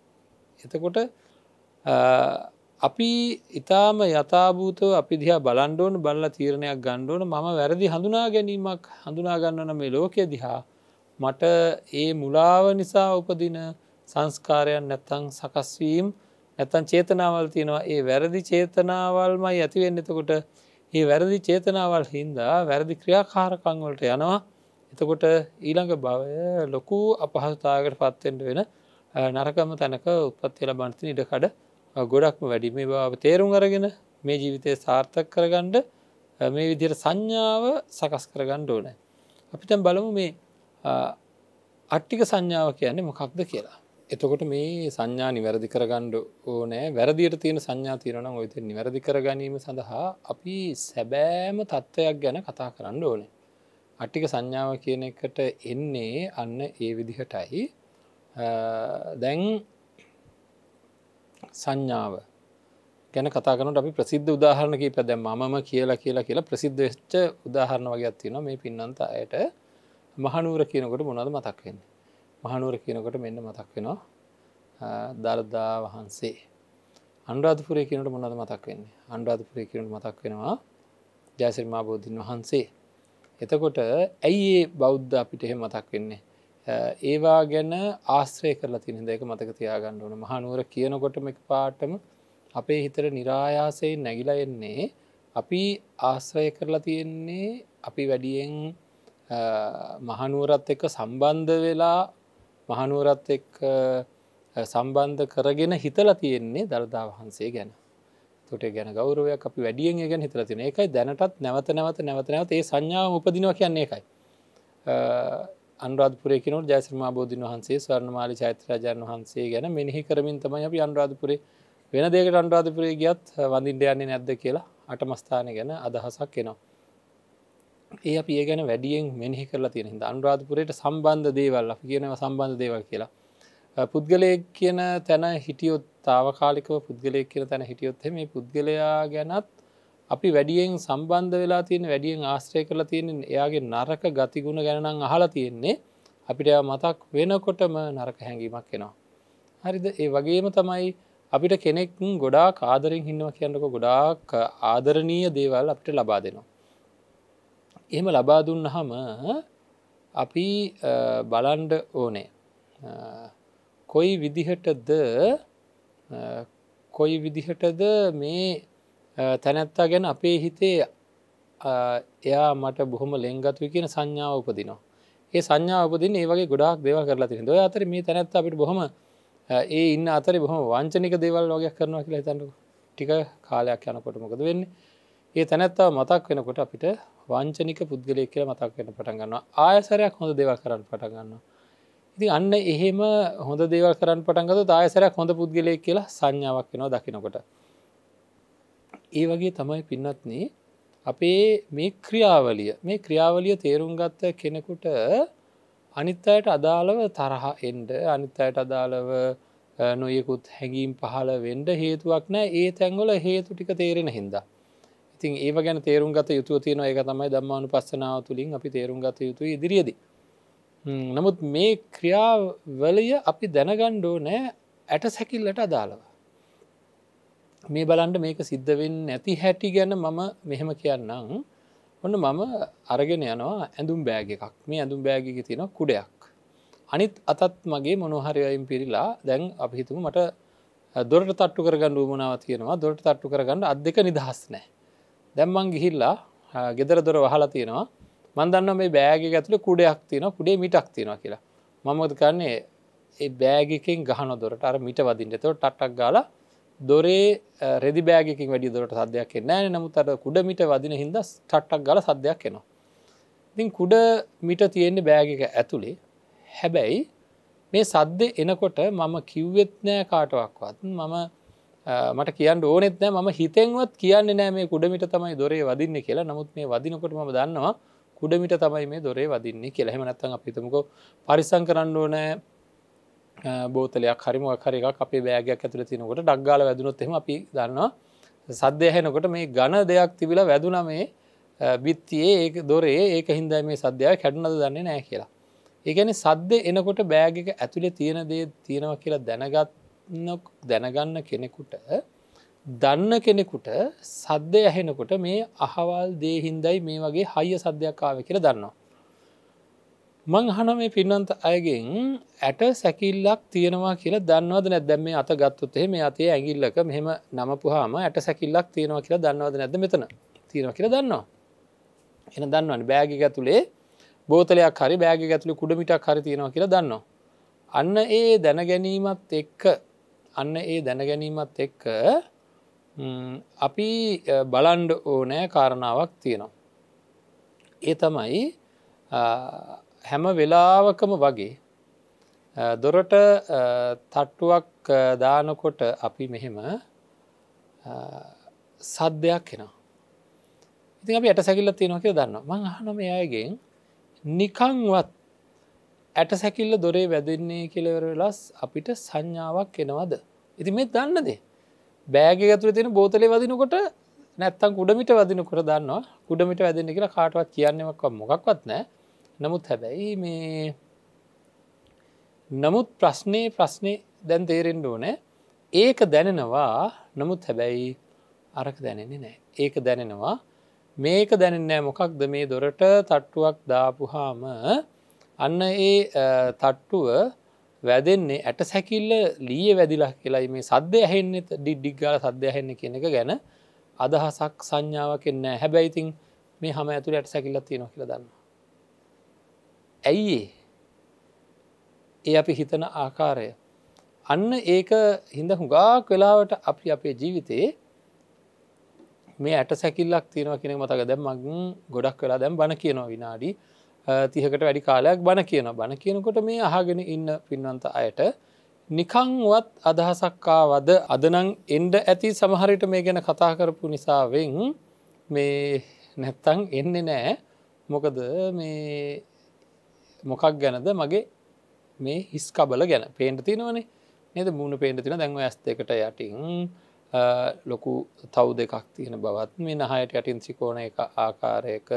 එතකොට අපි ඉතාම යථභූතව අපි දිහා බලන්ඩෝන් බල්ල තීරණයක් ගණ්ඩෝන මම වැරදි හඳුනා ගැනීමක් හඳුනාගන්නන මේ ලෝකය දිහා මට ඒ මුලාව නිසා උපදින සංස්කාරයන් නැත්තං සකස්වීම් නැත්තම් චේතනාවල් තියෙනවා ඒ වැරදි චේතනාවල්මයි ඇති වෙන්න එතකොට ඒ වැරදි චේතනාවල් හින්දා වැරදි ක්‍රියාකාරකම් වලට යනවා එතකොට ඊළඟ භවය ලොකු අපහසුතාවකට පත්වෙන්න වෙන නරකම තැනක උත්පත්ති ලබන්න තියෙන ඉඩකඩ ගොඩක්ම වැඩි මේ බව තේරුම් අරගෙන මේ ජීවිතය සාර්ථක කරගන්න මේ විදිහට සංඥාව සකස් කරගන්න ඕනේ අපි දැන් බලමු මේ අට්ටික සංඥාව කියන්නේ මොකක්ද කියලා එතකොට මේ සංඥා නිවැරදි කරගණ්ඩ ඕනෑ වැරදිට තියෙන සංඥා තිරන ඔයත නිවැරදි කර ගැනීම සඳහා අපි සැබෑම තත්ත්වයක් ගැන කතා කරන්න ඕනේ. අට්ටික සංඥාව කියන එකට එන්නේ අන්න ඒ විදිහටයි දැන් සංඥාව ගැන කතාකනට අපි ප්‍රසිද්ධ උදාහරණ කීප දැ මම කියලා කියලා කියලා ප්‍රසිද්ධ වෙච්ච උදාහරණ වගේත් තියෙන මේ පින්නන්ත අයට මහනුවර කියනකොට මොනද මතක්වෙන්නේ මහනුවර කියනකොට මෙන්න මතක් වෙනවා දර්දා වහන්සේ අන්රාධපුරය කියනට මොනද මතක් වෙන්නේ අන්රාධපුරය කියනට මතක් වෙනවා ජයසිරිමා බෝධීන් වහන්සේ එතකොට ඇයි ඒ බෞද්ධ අපිට එහෙ මතක් වෙන්නේ ඒවා ගැන ආශ්‍රය කරලා තින දෙක මතක තියාගන්න ඕන මහනුවර කියනකොටම එක පාටම අපේ හිතර නිරායාසයෙන් නැගිලා එන්නේ අපි ආශ්‍රය කරලා තියෙන්නේ අපි වැඩියෙන් මහනුවරත් එක සම්බන්ධ වෙලා මහනුවරත් එක් සම්බන්ධ කරගෙන හිතලා තියෙන්නේ දළදා වහන්සේ ගැන තුට ගැන ගෞරවයක් අපි වැඩියෙන් ගැන හිතර තින එකයි දැනටත් නැවත නැවත නැවත නැවත ඒ සංඥාව උපදිනවා කියන්නේ එකයි අන්රාධපුරයකනු ජයස්‍රමා බෝධීන් වහන්සේ ස්වර්ණමාලි චෛත්‍රරජාන් වහන්සේ ගැන මෙිහි කරමින් තමයි අපි අන්රාධපුරේ වෙන දෙකට අන්රාධපුරේ ගියත් වඳින්ඩයන්නේ නැද්ද කියලා අටමස්ථාන ගැන අදහසක් එනවා ඒ අප ඒ ගැන වැඩියෙන් මෙහි කරලා තියෙන අනුරාධපුරයට සම්බන්ධ දේවල් අප කියනව සම්බන්ධ දේවල් කියලා පුද්ගලයක් කියන තැන හිටියොත් තාවකාලිකව පුද්ගලයක් කියන තැන හිටියොත් මේ පුද්ගලයා ගැනත් අපි වැඩියෙන් සම්බන්ධ වෙලා තියෙන වැඩියෙන් ආශ්‍රය කරලා තියෙන එයාගේ නරක ගතිගුණ ගැනනම් අහලා තියෙන්නේ අපිට මතක් වෙනකොටම නරක හැඟීමක් එෙනවා. හරිද ඒ වගේම තමයි අපිට කෙනෙක් ගොඩා කාදරෙන් හින්නව කියන්නක ගොඩාක් ආදරණීය දේවල් අපිට ලබා දෙනවා. එහෙම ලබා දුන්න හම අපි බලන්ඩ ඕනේ කොයි විදිහටද කොයි විදිහටද මේ තැනැත්තා ගැන අපේ හිතේ එයා මට බොහොම ලෙංගත්ව කියන සංඥාව උපදිනවා ඒ සංඥාව උපදින ඒ වගේ ගොඩක් දෙව කරලා තින ොය අතර මේ තැනැත්ත අපිට බොහොම ඒ ඉන්න අතර බොහොම වංචනික දේවල් වගේ කරනවා කියලා හිතන්නක ටික කාලයක් යනකොට මොකද වෙන්නේ ඒ තැනැත්තාව මතක් වෙනකොට අපිට වංචනික පුද්ගලය කියල මතක් වෙන පටගන්න ආයසරයක් හොඳ දෙව කරන්න පටගන්න ඉති අන්න එහෙම හොඳ දේව කරන්න පටන්ගත ආයසරයක් හොඳ පුද්ගලය කියලා සංඥාවක් වෙනවා දකිනකොට ඒ වගේ තමයි පින්නත්නේ අපේ මේ ක්‍රියාවලිය මේ ක්‍රියාවලිය තේරුම් ගත්ත කෙනෙකුට අනිත් අයට අදාළව තරහ එන්ඩ අනිත් අයට අදාළව නොයෙකුත් හැඟීම් පහළ වෙන්ඩ හේතුවක් නෑ ඒ තැන්ගොල හේතු ටික තේරෙන හින්දා ඉතින් ඒව ගැන තේරුම් ගත යුතුව තියෙන එක තමයි දම්මානු පස්සනාව තුළින් අපි තේරුම් ගත යුතු ඉදිරියේද. නමුත් මේ ක්‍රියාවලය අපි දැනගණ්ඩෝ නෑ ඇට සැකිල්ලට අදාළව. මේ බලන්ට මේක සිද්ධවෙන් නැති හැටි ගැන මම මෙහෙම කියන්නම් ඔන්න මම අරගෙන යනවා ඇඳුම් බෑග එකක් මේ ඇඳුම් බෑගික තියෙන කුඩයක්. අනිත් අතත් මගේ මොනොහරියයිම් පිරිලා දැන් අපිහිතුම මට දොරට තට්ටු කරගන්න ූමනාව තියෙනවා දොරට තට්ටු කරගන්න අත් දෙක නිදහස් නෑ දැම්මන් ගිහිල්ලා ගෙදර දොර වහලා තියෙනවා මන්දන්න මේ බෑග ඇතුළ කුඩයක් තියන කුඩේ මිටක් තියෙනවා කියලා මමද කරන්නේ ඒ බෑගකින් ගහන දොරට අර මිට වදින්ට තව ටට්ටක් ගාල දොරේ රෙදි බෑගකින් වැඩි දොරට සදයක් නෑ නමුත් අට කුඩ මිට වදින හිද ටට්ටක් ගල සදයක් එනවා ඉතින් කුඩ මිට තියෙන්නේ බෑගක ඇතුළේ හැබැයි මේ සද්ධ එනකොට මම කිව්වෙත් නෑ කාටවක්වත් මම මට කියන්න ඕනෙත් නෑ ම හිතෙන්වත් කියන්න නෑ මේ කුඩමිට තමයි දොරේ වදින්න කියලා නමුත් මේ වදිනකොට ම දන්නවා කුඩමිට තමයි මේ දොරේ වදින්නේ කියලා හෙමනත්තන් අපිතමක පරිසං කරන්න ඕනෑ බෝතලයක් හරිම අකර එකක් අපේ බෑගයක් ඇතුළ තිනකොට ඩක්ගාල වැදුනොත් එම අපි දන්නවා සද්‍යයහැනකොට මේ ගණ දෙයක් තිබිලා වැදුන මේ බිත්තියේ ඒ දොරේ ඒක හින්දා මේ සද්‍යයක් කැඩුනද දන්නේ නෑ කියලා. ඒගැන සද්‍ය එනකොට බෑගක ඇතුළේ තියෙන දේ තියෙනවා කියලා දැනගත් නොක් දැනගන්න කෙනෙකුට දන්න කෙනෙකුට සද්ධය ඇහෙනකොට මේ අහවල් දේහින්දයි මේ වගේ හයිය සද්‍යයක් කාව කියර දන්නවා. මං හන මේ පින්නන්ත අයගෙන් ඇට සැකිල්ලක් තියෙනවා කියලා දන්නවද නැත් දැම් මේ අත ගත්තොත්තේ මේ අතේ ඇගිල්ලක මෙහම නමපුහාම ඇට සැකිල්ලක් තියෙනවා කියලා දන්නවද නැද මෙතන තියෙන කියලා දන්නවා. එන දන්නවන බෑගි ඇතුළේ බෝතලයක් හරි බෑග ඇතුළි කුඩමිටක් හරි තියෙනවා කියලා දන්නවා. අන්න ඒ දැන ගැනීමත් එක්ක අන්න ඒ දැනගැනීමත් එක්ක අපි බලන්ඩ ඕනෑ කාරණාවක් තියෙනවා. ඒ තමයි හැම වෙලාවකම වගේ දොරට තට්ටුවක් දානකොට අපි මෙහෙම සද්ධයක් කෙනවා. ඉතින් අපි ඇට සැකිල්ල තියෙනක දන්න මං හනම අයගෙන් නිකංවත් ඇට සැකිල්ල දොරේ වැදන්නේ කෙලවරලස් අපිට සංඥාවක් එනවද. ඉති මේ දන්නද. බෑග ගතුර තියෙන බෝතලේ වදිනකොට නැත්තම් කුඩමිට වදිනකොට දන්නවා කුඩමිට වැදන්න කියලා කාටවත් කියන්නවක් මොකක්වත් නෑ නමුත් හැබැයි මේ නමුත් ප්‍රශ්නය ප්‍රශ්නය දැන් තේරෙන්ඩ ඕනෑ ඒක දැනෙනවා නමුත් හැබැයි අරක දැනෙන්නේ නෑ ඒක දැනෙනවා මේක දැනෙන්නෑ මොකක්ද මේ දොරට තට්ටුවක් දාපුහාම අන්න ඒ තට්ටුව වැදෙන්නේ ඇට සැකිල්ල ලිය වැදිලා කියලායි මේ සද්‍ය ඇහෙන්න ඩිඩ්ඩික්ගල සද්‍ය ඇහෙන්න කියන එක ගැන අදහසක් සංඥාවක් එන්න හැබැයිතින් මේ හම ඇතුළ ඇට සැකිල්ල තියෙන කියල දන්න. ඇයිඒ ඒ අපි හිතන ආකාරය අන්න ඒක හිඳ හුඟාක් වෙලාවට අපි අපේ ජීවිතයේ මේ ඇට සැකිල්ලක් තියෙනවා කියෙන මතක දැම්මක් ගොඩක් වෙලා දැම් බණ කියනවා විනාඩී තිහකට වැඩි කාලයක් බණ කියන බණ කියනකොට මේ අහගෙන ඉන්න පින්වන්ත අයට නිකංවත් අදහසක්කාවද අදනං එන්ඩ ඇති සමහරිට මේ ගැන කතා කරපු නිසාවෙන් මේ නැත්තං එන්නේ නෑ මොකද මේ මොකක් ගැනද මගේ මේ හිස්කබල ගැන පේන්ට තිනවනේ නද මුණ පේන්ට තින දැන්ව ඇස්තකට යටින් ලොකු තව් දෙකක් තියෙන බවත් මේ නහයට යටින් සිකෝන එක ආකාරයක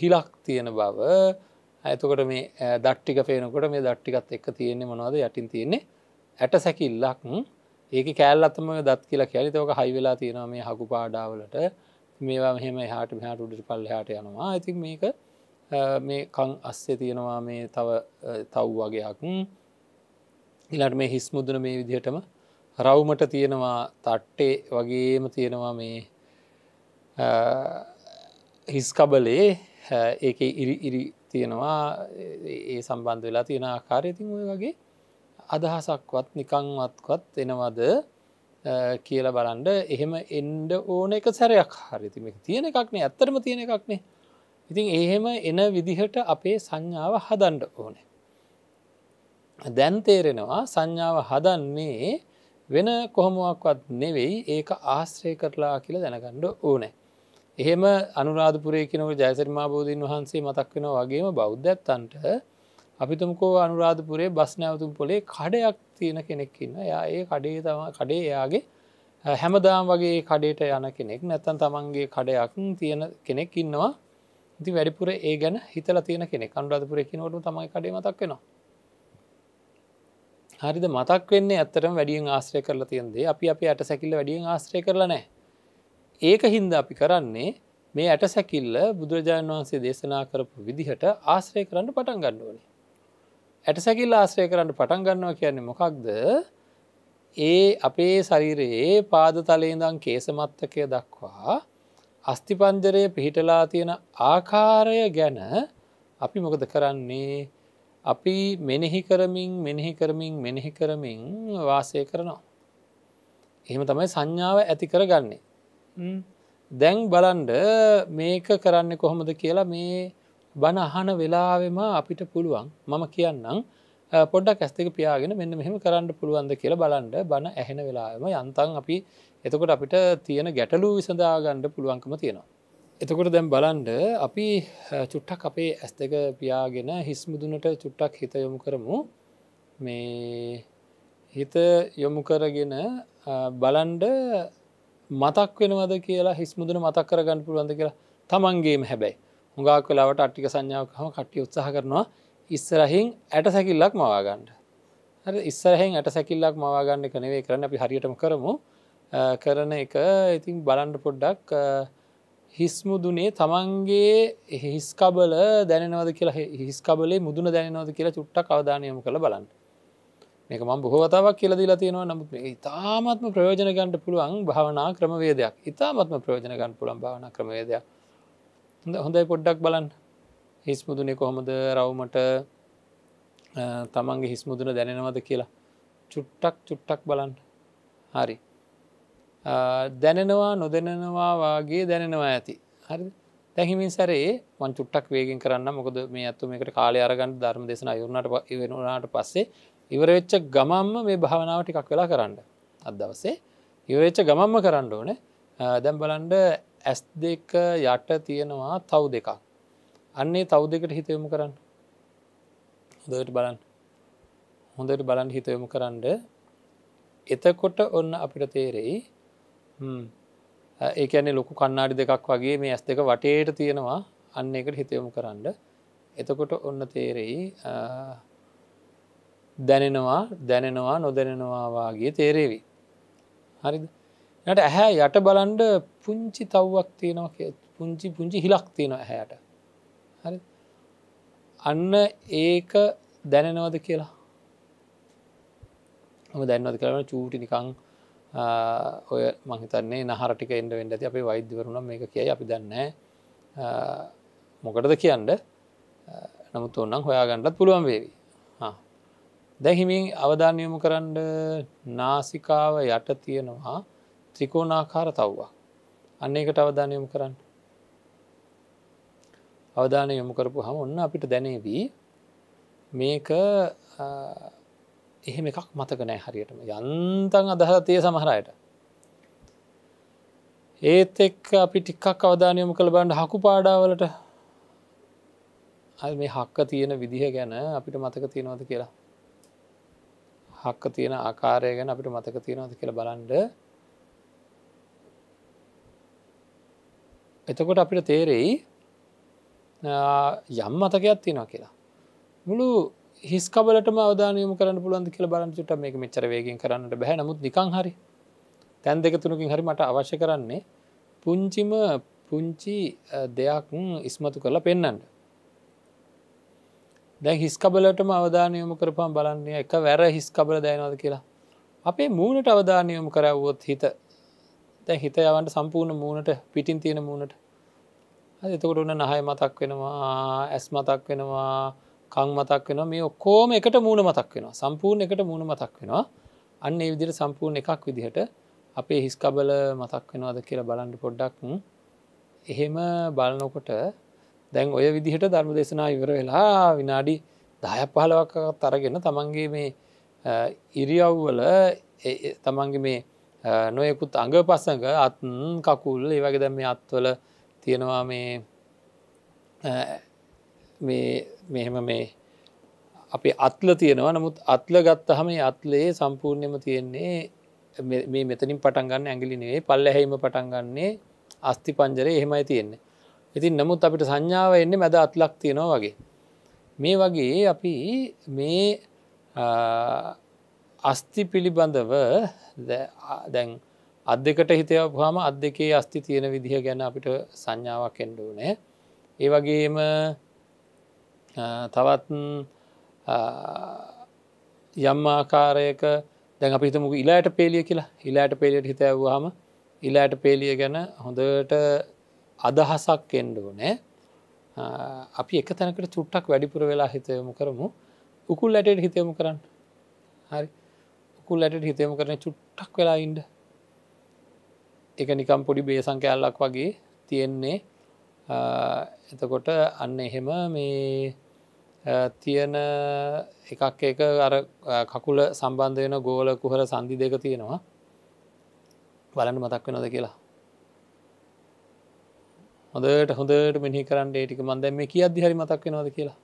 හිලක් තියෙන බව ඇතකොට මේ දට්ටික පේනකොට මේ දට්ටිකත් එක් තියෙන්නේ මොනවාද යටින් තියෙන්නේ ඇට සැකිල්ලක් ඒක කෑල්ලත්තම දත් කියලා කැලි තෝක හයිවෙලා තියෙනවා මේ හකු පාඩාවලට මේවා මෙහෙම හාට මෙහාට උඩට පල්ල හාට යනවා ඉතින් මේක මේ කං අස්සේ තියෙනවා මේ තව තව් වගේයක් ඉලට මේ හිස්මුදුන මේ විදිහටම රවුමට තියෙනවා තට්ටේ වගේම තියෙනවා මේ හිස්කබලේ ඒක ඉරි ඉරි තියෙනවා ඒ සම්බන්ධ වෙලා තියෙන ආකාරයතින් ඔය වගේ අදහසක්වත් නිකංවත්වත් එනවද කියල බලන්ඩ එහෙම එන්ඩ ඕන එක සැරයක් හරිතිම තියෙන එකක්නේ ඇත්තරම තියෙන එකක්නේ ඉතින් එහෙම එන විදිහට අපේ සංඥාව හදන්ඩ ඕනේ. දැන් තේරෙනවා සංඥාව හදන්නේ වෙන කොහොමුවක්වත් නෙවෙයි ඒක ආශ්‍රය කරලා කියල දැනගණ්ඩ ඕනෑ. එහෙම අනුරාධපුරය කෙනව ජයසරිමාබෝධීන් වහන්සේ මතක් වෙන වගේම බෞද්ධත්තන්ට අපිතුමකෝ අනුරාධපුරේ බස් නැවතුම් පොලේ කඩයක් තියෙන කෙනෙක් ඉන්න යා ඒ කඩේ තම කඩේ එයාගේ හැමදාම් වගේ කඩේට යන කෙනෙක් නැත්තන් තමන්ගේ කඩයක් තියෙන කෙනෙක් ඉන්නවා ඉති වැඩිපුර ඒ ගැන හිතල තියෙන කෙනෙක් අනුරාධපුර එකනවට තමයි කඩේ මතක් වෙනවා හරිද මතක් වෙන්නේ ඇත්තරම වැඩියෙන් ආශ්‍රය කරලා තියෙන්දේ අපි අපි ඇට සැකිල්ල වැඩියෙන් ආශ්‍රය කරලා නෑ ඒක හින්ද අපි කරන්නේ මේ ඇට සැකිල්ල බුදුරජාණන් වහන්සේ දේශනා කරපු විදිහට ආශ්‍රය කරන්න පටන් ගණ්ඩුවනි. ඇට සැකිල් ආශ්‍රය කරන්න පටන් ගන්නවා කියන්නේ මොකක්ද ඒ අපේ ශරීරයේ පාදතලේදං කේසමත්තකය දක්වා අස්තිපන්ජරය පිහිටලා තියෙන ආකාරය ගැන අපි මොකද කරන්නේ අපි මෙනෙහි කරමින් මෙනෙහි කරමින් මෙනෙහි කරමින් වාසය කරනවා. එහෙම තමයි සංඥාව ඇති කරගන්නේ දැන් බලන්ඩ මේක කරන්න කොහොමද කියලා මේ බණ අහන වෙලාවෙම අපිට පුළුවන් මම කියන්නම් පොඩ්ඩක් ඇස්තික පියාගෙන මෙන්න මෙහෙම කරන්න පුළුවන්ද කියලා බලන්ඩ බණ ඇහෙන වෙලාම යන්තන් අපි එතකොට අපිට තියෙන ගැටලු විසඳාගණ්ඩ පුළුවන්කම තියෙනවා. එතකොට දැම් බලන්ඩ අපි චුට්ටක් අපේ ඇස් දෙක පියාගෙන හිස්මුදුනට චුට්ටක් හිත යොමු කරමු මේ හිත යොමු කරගෙන බලන්ඩ මතක් වෙනවද කියලා හිස්මුදුන මතක් කර ගන්න පුළුවන්ද කියලා තමන්ගේම හැබැයි හුඟක් වෙලාවට අට්ටික සංඥාවක් හම කට්ටි උත්සාහ කරනවා ඉස්සරහින් ඇට සැකිල්ලක් මවාගන්න හරි ඉස්සරහෙන් ඇට සැකිල්ලක් මවාගන්න එක නෙවේ කරන්න අපි හරියටම කරමු කරන එක ඉතින් බලන්ඩ පොඩ්ඩක් හිස්මුදුනේ තමන්ගේ හිස්කබල දැනවද කියලා හිස්කබලේ මුදුන දැනවද කියලා චුට්ටක් අවධානයම කළ බලන්න එක ම බොහෝතාවක් කියලදිලා තියෙනවා නමුත් මේ ඉතාමත්ම ප්‍රයෝජනගන්ට පුළුවන් භාවනා ක්‍රමවේදයක් ඉතාමත්ම ප්‍රයෝජනගන්න පුළන් භාවන ක්‍රමවේදයක් හොඳ හොඳයි පොඩ්ඩක් බලන් හිස්මුදුනෙ කොහොමද රවමට තමන්ගේ හිස්මුදුන දැනෙනවද කියලා චුට්ටක් චුට්ටක් බලන් හරි දැනෙනවා නොදැනෙනවා වගේ දැනෙනවා ඇති හරි දැහිමින් සැරේ මං චුට්ටක් වේගෙන් කරන්න මොකද මේ ඇත්තු මේකට කාලය අරගන්න ධර්ම දෙසන යුරුණට වෙනුනාට පස්සේ ඉවරවෙච්ච ගමම්ම මේ භාවනාව ටිකක් වෙලා කරන්න අදවසේ ඉවරච්ච ගමම්ම කරන්න ඕන දැම් බලන්ඩ ඇස් දෙක යට තියෙනවා තව් දෙකක් අන්නේ තව් දෙකට හිතයොමු කරන්න හොදට බලන්න හොඳට බලන් හිතයොමු කරන්න එතකොට ඔන්න අපිට තේරෙයි ඒකැනෙ ලොකු කන්නාඩි දෙකක් වගේ මේ ඇස් දෙක වටේට තියෙනවා අන්න එකට හිතයොමු කරන්න එතකොට ඔන්න තේරෙයි දැනෙනවා දැනෙනවා නොදැනෙනවාවාගේ තේරේවි. හරි ට ඇහැ යට බලන්ඩ පුංචි තව්වක් තියෙනවා පුංචි පුංචි හිලක් තියෙනවා ඇහැට හරි අන්න ඒක දැනෙනවද කියලා ම දැන්වද කරන චූටි නිකං ඔය මහිතන්නේ නහරටික එන්ඩ වෙන්ඩ ඇති අපේ වෛද්‍යවරුණ මේ එක කියයි අපි දන්න මොකටද කියන්න නමුත් ඔන්නම් හොයාගන්නත් පුළුවන් වේවි දැහිමින් අවධානයොමු කරන්න නාසිකාව යට තියෙනවා ත්‍රිකෝනාකාර තව්වා. අන්න එකට අවධානයොමු කරන්න. අවධානය යොමු කරපු හම ඔන්න අපිට දැනේවී මේක එහෙම එකක් මතක නෑ හරියටම යන්තන් අදහතය සමහරයට. ඒත් එක් අපි ටික්කක් අවධානයොමු කළ බන්ඩ හකු පාඩාවලට මේ හක්ක තියෙන විදිහ ගැන අපිට මතක තියෙනවද කියලා හක්ක තියෙන ආකාරය ගැන අපිට මතක තියෙනවද කියලා බලන්ඩ එතකොට අපිට තේරෙයි යම් මතකයක් තියෙනවා කියලා මුළු හිස්කබලට අවධානයම කරන්න පුළන් කියල බලන්චුට මේ මෙචර වේගෙන් කරන්නට බැහැ නමුත් නිකං හරි තැන් දෙක තුනකින් හරි මට අවශ්‍ය කරන්නේ පුංචිම පුංචි දෙයක් ඉස්මතු කරලා පෙන්නන්ට දැ හිස්කබලටම අවධානයොම කරපම් බලන්නේ එක වැර හිස්කබල දැනවද කියලා. අපේ මූුණට අවධානයොම කරවුවොත් හිත දැ හිත යවන්ට සම්පූර්ණ මූුණට පිටින් තියෙන මූුණට එතකොට උන්න නහය මතක් වෙනවා ඇස් මතක් වෙනවා කං මතක් වෙන මේ ඔක්කෝම එකට මූුණ මතක් වෙනවා සම්පූර්ණ එකට මූුණ මතක් වෙනවා අන්න ඒ විදිර සම්පූර්ණ එකක් විදිහට අපේ හිස්කබල මතක් වෙනවාද කියලා බලන්ඩ පොඩ්ඩක් එහෙම බලනොකොට දැන් ඔය විදිහට ධර්ම දේශනා ඉවර වෙලා විනාඩි දාය පහලවක් තරගෙන තමන්ගේ මේ ඉරියව්වල තමන්ගේ මේ නොයකුත් අඟ පසඟ අත් කකුල් ඒවගේ දැම් මේ අත්වල තියෙනවා මේ මෙහෙම මේ අපි අත්ල තියෙනවා නමුත් අත්ල ගත්තහම අත්ලේ සම්පූර්ණයම තියෙන්නේ මේ මෙතනින් පටන්ගන්න ඇගිලිනේ පල්ල හැීම පටන්ගන්නේ අස්ති පංජරය එහෙමයි තියෙන්නේ ඉතින් නමුත් අපිට සංඥාව එන්නේ මැද අත්ලක් තියෙනවා වගේ. මේ වගේ අපි මේ අස්ති පිළිබඳව දැන් අත් දෙකට හිතයවහම අත් දෙකේ අස්ති තියෙන විදිහ ගැන අපිට සංඥාවක් එන්ඩුවනේ. ඒ වගේම තවත් යම් ආකාරයක දැන් අපිතමුක ඉලාට පේලිය කියලා ඉලාට පේලියට හිතැවවාම ඉලාට පේලිය ගැන හොඳට අදහසක් එන්ඩෝනෑ අපි එක තැනකට චුට්ටක් වැඩිපුර වෙලා හිතයමු කරමු උකුල් ඇටට හිතයමු කරන්න හරි උකුල් ඇට හිතයමු කරන චුට්ටක් වෙලා ඉන්ඩ එක නිකම් පොඩි බේසංකෑල්ලක් වගේ තියෙන්නේ එතකොට අන්න එහෙම මේ තියෙන එකක් එක අර කකුල සම්බන්ධයන ගෝල කුහර සන්ධි දෙක තියෙනවා බලන්න මතක් වෙනොද කියලා හොදට හොඳට මෙහි කරන්න ටික මන්දැම මේ කිය අධිහරි මතක් වෙනවාද කියලා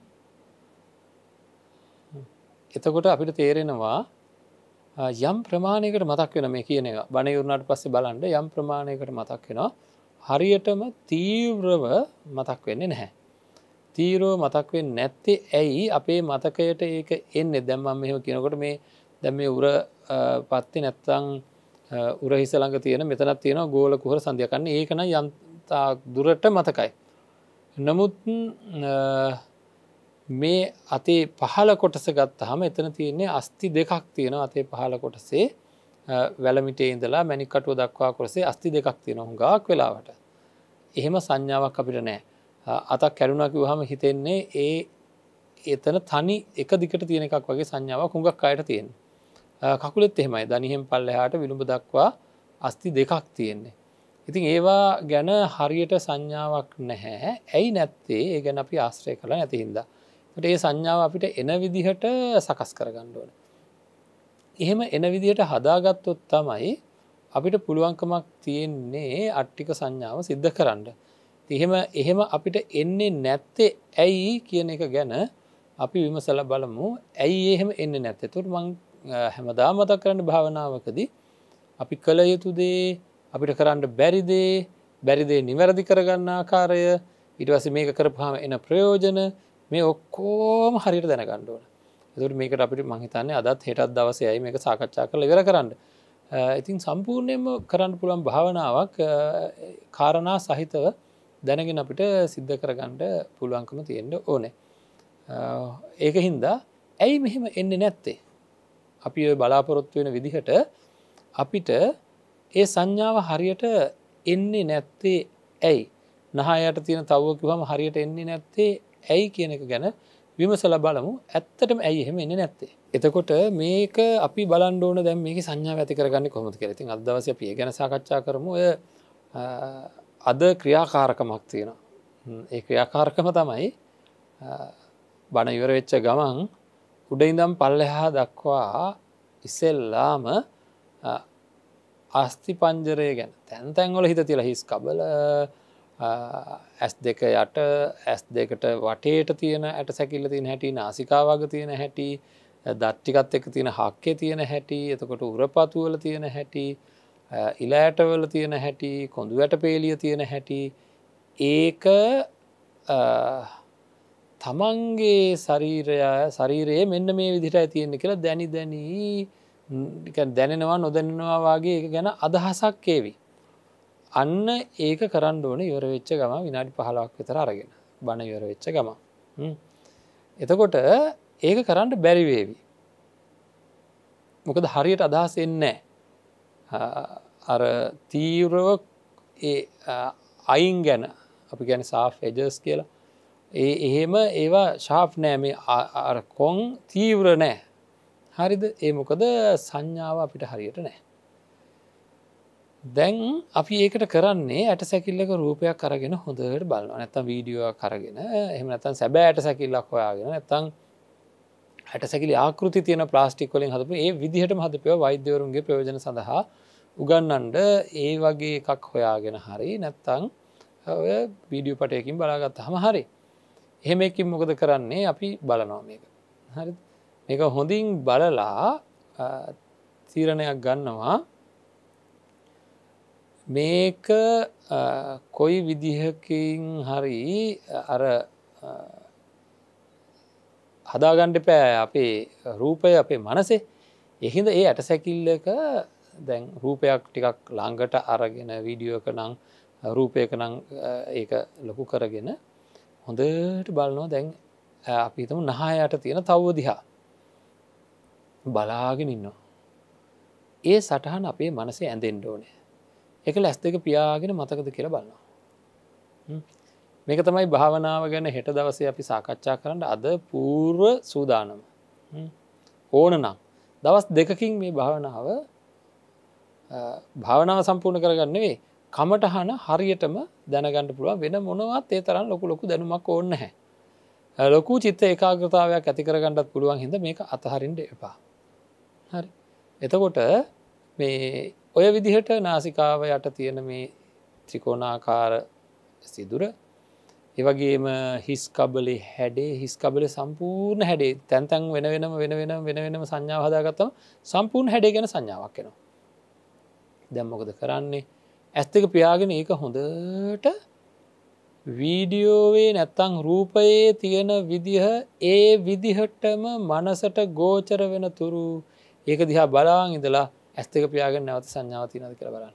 එතකොට අපිට තේරෙනවා යම් ප්‍රමාණයකට මතක් වෙන මේ කියන එක බණයවරුණට පස්සේ බලන්ඩ යම් ප්‍රමාණයකට මතක් වෙනවා හරියටම තීව්‍රව මතක් වෙන්නේ නැහැ තීරෝ මතක් වෙන් නැත්තේ ඇයි අපේ මතකයට ඒක එන්න දැම්ම මෙහම කියනකොට මේ දැම් මේ උර පත්ති නැත්තං උරහිසළඟ තියෙන මෙතනත් තියෙන ගෝල කුහර සඳයකන්න ඒකන යම් දුරට මතකයි. නමුත් මේ අතේ පහල කොටස ගත්ත හම එතන තියෙන්නේ අස්ති දෙකක් තියෙන අතේ පහල කොටසේ වැලමිටේ ඉඳලා මැනිකටුව දක්වා කොටසේ අස්ති දෙකක් තියෙන හුඟක් වෙලාවට. එහෙම සංඥාවක් අපිට නෑ. අතක් කැරුණකි වහම හිතෙන්නේ ඒ එතන තනි එක දිකට තියෙන එකක් වගේ සංඥාවක් හුඟක් අයට තියෙන්. කකුලෙත් එහෙමයි දනිහෙම් පල්ලෙහාට විළුඹ දක්වා අස්ති දෙකක් තියෙන්නේ. ඉතින් ඒවා ගැන හරියට සංඥාවක් නැහැ ඇයි නැත්තේ ඒ ගැන අපි ආශ්‍රය කළ නැතිහින්ද. ට ඒ සංඥාව අපිට එන විදිහට සකස් කරගණ්ඩුවන. එහෙම එන විදිහට හදාගත්තොත් තමයි අපිට පුළුවන්කමක් තියෙන්නේ අට්ටික සංඥාව සිද්ධ කරන්න. තිහෙම එහෙම අපිට එන්නේ නැත්තේ ඇයි කියන එක ගැන අපි විමසල බලමු ඇයි එහෙම එන්න නැත්තතුර මං හැමදා මතක් කරන්න භාවනාවකදී අපි කළ යුතුදේ අපිට කරන්න බැරිදේ බැරිදේ නිවැරදි කරගන්න ආකාරය ඉටවස මේක කරපුහම එන ප්‍රයෝජන මේ ඔක්කෝම හරිට දැනගණ්ඩුවන තුර මේකට අපිට මහිතන්නේ අදත් හෙටත් දවසයයි මේක සාකච්ඡා කළ වෙර කරන්න ඉතින් සම්පූර්ණයම කරන්න පුළන් භාවනාවක් කාරණා සහිතව දැනගෙන අපිට සිද්ධ කරගණ්ඩ පුළුවන්කම තියෙන්ට ඕනේ ඒක හින්දා ඇයි මෙහෙම එන්න නැත්තේ අපි බලාපොරොත්තු වෙන විදිහට අපිට ඒ සංඥාව හරියට එන්නේ නැත්තේ ඇයි නහයට තියෙන තව්ව කිවම හරියට එන්නේ නැත්තේ ඇයි කියන එක ගැන විමසල බලමු ඇත්තටම ඇයි එහෙම එන්න නැත්තේ. එතකොට මේක අපි බලන්ඩෝන දැම් මේ සංඥා ඇති කරගන්න කොමති කරති අදවස පිය ගැන සාකච්ඡා කරම ඔය අද ක්‍රියාකාරකමක් තියෙන. ඒ ක්‍රියාකාරකම තමයි බණ ඉවර වෙච්ච ගමන් උඩයිඳම් පල්ලෙහා දක්වා ඉසෙල්ලාම අස්ති පංජරය ගැන තැන් තැන්වල හිත තිල හිස් කබල ඇස් දෙක යට ඇස් දෙකට වටේට තියෙන ඇට සැකිල්ල තියෙන හැටි නාසිකාවග තියෙන හැටි දට්ටිකත් එක තියෙන හක්කේ තියෙන හැටි එතකොට උරපතුවල තියෙන හැටි ඉලෑටවල තියෙන හැටි කොඳු වැට පේලිය තියෙන හැටි ඒක තමන්ගේ ශරීරය ශරීරයේ මෙන්න මේ විදිට තියෙන්නේ කියලා දැනි දැනී දැනෙනවා නොදැනෙනවා වගේ ගැන අදහසක් ඒවි. අන්න ඒක කරන්න ඕන යොරවෙච්ච ගම විනාඩි පහලක් විතර අරගෙන බණ යොරවෙච්ච ගම. එතකොට ඒක කරන්න බැරිවේවි. මොකද හරියට අදහස එන්නෑ. අර තීවරව අයින් ගැන අපි ගැන සා් එජස් කියලා ඒ එහෙම ඒවා ශාප් නෑ මේ කොන් තීවර නෑ හරිද ඒ මොකද සංඥාව අපිට හරියට නෑ. දැන් අපි ඒකට කරන්නේ ඇට සැකිල්ලක රූපයක් කරගෙන හොඳට බලන්න නැත්තම් වීඩියෝ කරගෙන එහම නතන් සැබෑ ඇට සැකිල්ලක් හොයාගෙන නැතං ඇට සැකිලි ආකෘති තියෙන ප්ලාස්ටික් වලින් හදපු ඒ විදිහට හදපය වෛද්‍යවරුන්ගේ ප්‍රයෝජන සඳහා උගන්නන්ඩ ඒ වගේ එකක් හොයාගෙන හරි නැත්තං වීඩියෝ පටයකින් බලාගත් හම හරි එහෙම එකින් මොකද කරන්නේ අපි බලනෝ මේක හරි එක හොඳින් බලලා තීරණයක් ගන්නවා මේක කොයි විදිහකින් හරි අර හදාගණ්ඩ පෑ අපේ රූපය අපේ මනසේ එහිද ඒ ඇට සැකිල්ලක දැන් රූපයක් ටිකක් ළංඟට අරගෙන වීඩියෝක නං රූපයක නං ඒ ලොකු කරගෙන හොඳට බලනවා දැන් අපිතම නහායට තියෙන තව්ව දිහා බලාගෙන ඉන්නවා. ඒ සටහන් අපේ මනසේ ඇඳෙන් ඩෝනේ එක ලැස් දෙක පියාගෙන මතකද කියලා බලන්නවා. මේක තමයි භාවනාව ගැන හෙට දවසේ අපි සාකච්ඡා කරන්න අද පූර්ව සූදානම ඕන නම් දවස් දෙකකින් මේ භාවනාව භාවනාව සම්පූර්ණ කරගන්න වේ කමටහන හරියටම දැනගන්න පුළුව වෙන මොනවත් ඒ තරන් ලොකු ලොකු දැනුමක් ඕන්න හැ. ලොකු චිත්ත ඒකාග්‍රතාවයක් ඇතිකරගන්නත් පුළුවන් හිද මේක අතහරින්ට එපා. හරි එතකොට මේ ඔය විදිහට නාසිකාව යට තියෙන මේ ත්‍රිකෝණාකාර සිදුර ඒවගේම හිස්කබලි හැඩේ හිස්කබල සම්පූර්ණ හැඩේ තැන්තැන් වෙන වෙනම වෙන වෙන වෙන වෙනම සංඥාව හදාගත්තම සම්පූර්ණ හැඩේ ගැන සංඥාවක් එනවා දැම්මොකද කරන්නේ ඇස්තක පියාගෙන ඒක හොඳට වීඩියෝවේ නැත්තං රූපයේ තියෙන විදිහ ඒ විදිහටම මනසට ගෝචර වෙන තුරු ඒක දිහා බලාන් ඉඳලා ඇස්තක පියාගෙන් නැවත සංඥාවති නද කර බලන්න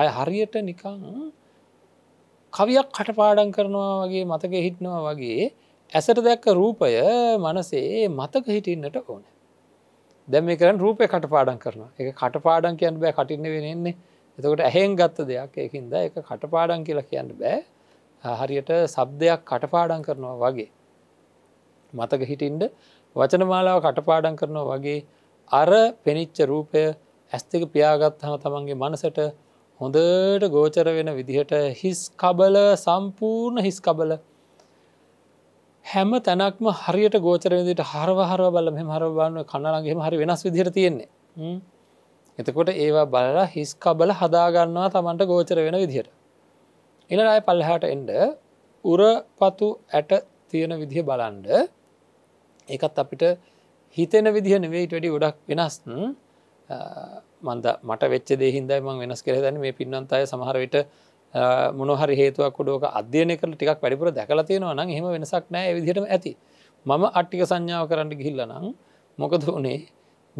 අය හරියට නිකං කවියක් කටපාඩන් කරනවා වගේ මතක හිටනවා වගේ ඇසට දැක්ක රූපය මනසේ මතක හිටින්නට ඕන දැම මේ කරන රූපය කටපාඩන් කරන එක කටපාඩන් කියන්න බෑ කටින්න වෙනෙන්නේ එතකොට ඇහෙන් ගත්ත දෙයක් එකින්ද එක කටපාඩන් කියලා කියන්න බෑ හරියට සබ්දයක් කටපාඩන් කරනවා වගේ මතක හිටින්ට වචන මාලාව කටපාඩන් කරනවා වගේ අර පෙනිච්ච රූපය ඇස්තික පියාගත්හම තමන්ගේ මනසට හොඳට ගෝචර වෙන විදිහට හිස්කබල සම්පූර්ණ හිස්කබල හැම තැනක්ම හරියට ගෝචර විදිට හරවහර බල මෙ හර බලන්න කණලගේම හරි වෙනස් විදිර තියෙන්නේ එතකොට ඒවා බලලා හිස්කබල හදාගන්නවා තමන්ට ගෝචර වෙන විදිහට එන අය පල්හට එන්ඩ උරපතු ඇට තියෙන විදිහ බලන්ඩ ඒකත් අපිට හිතෙන විදිහන වෙයිට වැඩි ගොඩක් වෙනස්න් මන්ද මට වෙච්ච දෙහින්දයි මං වෙනස් කර දැන මේ පින්නන්තය සමහරවිට මොනහරි හේතුවක් ොඩෝක අධ්‍යයන කළ ටිකක් වැඩිපුර දැකලා තියෙනවා නම් හෙම වෙනසක් නෑ විදිහටම ඇති මම අට්ටික සංඥාව කරන්න ගිහිල්ල නම් මොකද වනේ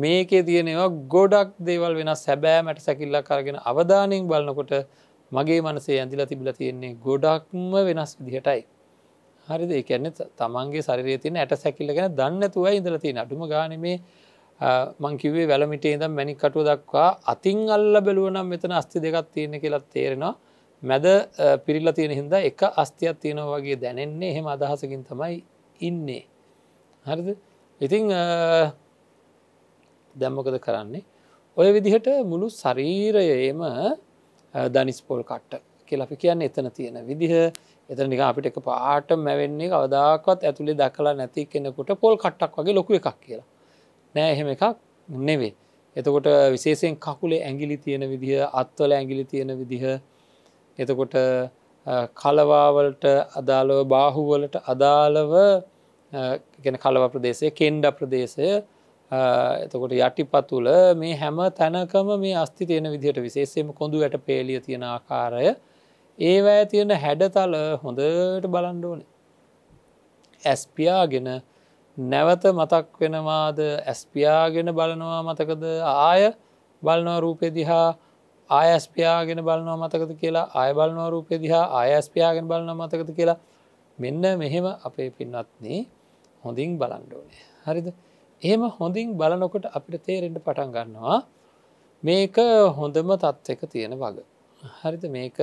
මේකේ තියෙනවා ගොඩක් දේවල් වෙන සැබෑ මැට සැකිල්ලක් කරගෙන අවධානයෙන් බලනකොට මගේ මනසේ ඇඳිලා තිබිල තියෙන්නේ ගොඩක්ම වෙනස් විදිහටයි හරිද එකන්න තමන්ගේ සරිරය තින ඇට සැකිල්ල ගැන දන්නතුව ඉඳලති නටුම ගානමේ මංකිවේ වැලමිටේ දම් මැනිකටුව දක්වා අතින් අල්ල බැලුවනම් මෙතන අස්ති දෙකක් තියෙන කියලත් තේරෙනවා මැද පිරිල්ල තියෙන හින්ද එක අස්තියක් තියෙනව වගේ දැනෙන්නේ එහෙම අදහසකින් තමයි ඉන්නේ හරිද ඉතිං දැම්මකද කරන්නේ ඔය විදිහට මුළු ශරීරයේම දනිස්පොල් කට්ට කෙලපි කියන්න එතන තියෙන විදිහ එතර නික අපිට එක පාට මැවෙන්නේ අවදක්වත් ඇතුළේ දකලා නැති කෙනෙකුට පොල් කට්ටක් වගේ ලොකු එකක් කියලා නෑ එහෙම එකක් නෙවේ එතකොට විශේෂයෙන් කකුලේ ඇගිලි තියෙන විදිහ අත්වල ඇගිලි තියෙන විදිහ එතකොට කලවාවලට අදාළව බාහුවලට අදාළව ගැන කලව ප්‍රදේශය කෙන්ඩ ප්‍රදේශය එතකොට යටිපතුල මේ හැම තැනකම මේ අස්ති තියෙන විදිහට විශේෂයම කොඳු වැට පේලිය තියෙන ආකාරය ඒවෑ තියෙන හැඩතල හොඳට බලන්ඩෝන ඇස්පියාගෙන නැවත මතක් වෙනවාද ඇස්පියාගෙන බලනවා මතකද ආය බලනවා රූපය දිහා ආයස්පියාගෙන බලනවා මතකද කියලා ආය බලනවා රූපය දිහා ආයස්පියාගෙන බලන මතකද කියලා මෙන්න මෙහෙම අපේ පින්නත්න්නේ හොඳින් බලන්ඩෝනේ හරිද එහෙම හොඳින් බලනොකට අපිට තේරෙන්ට පටන් ගන්නවා මේක හොඳම තත් එක තියෙන වග හරිද මේක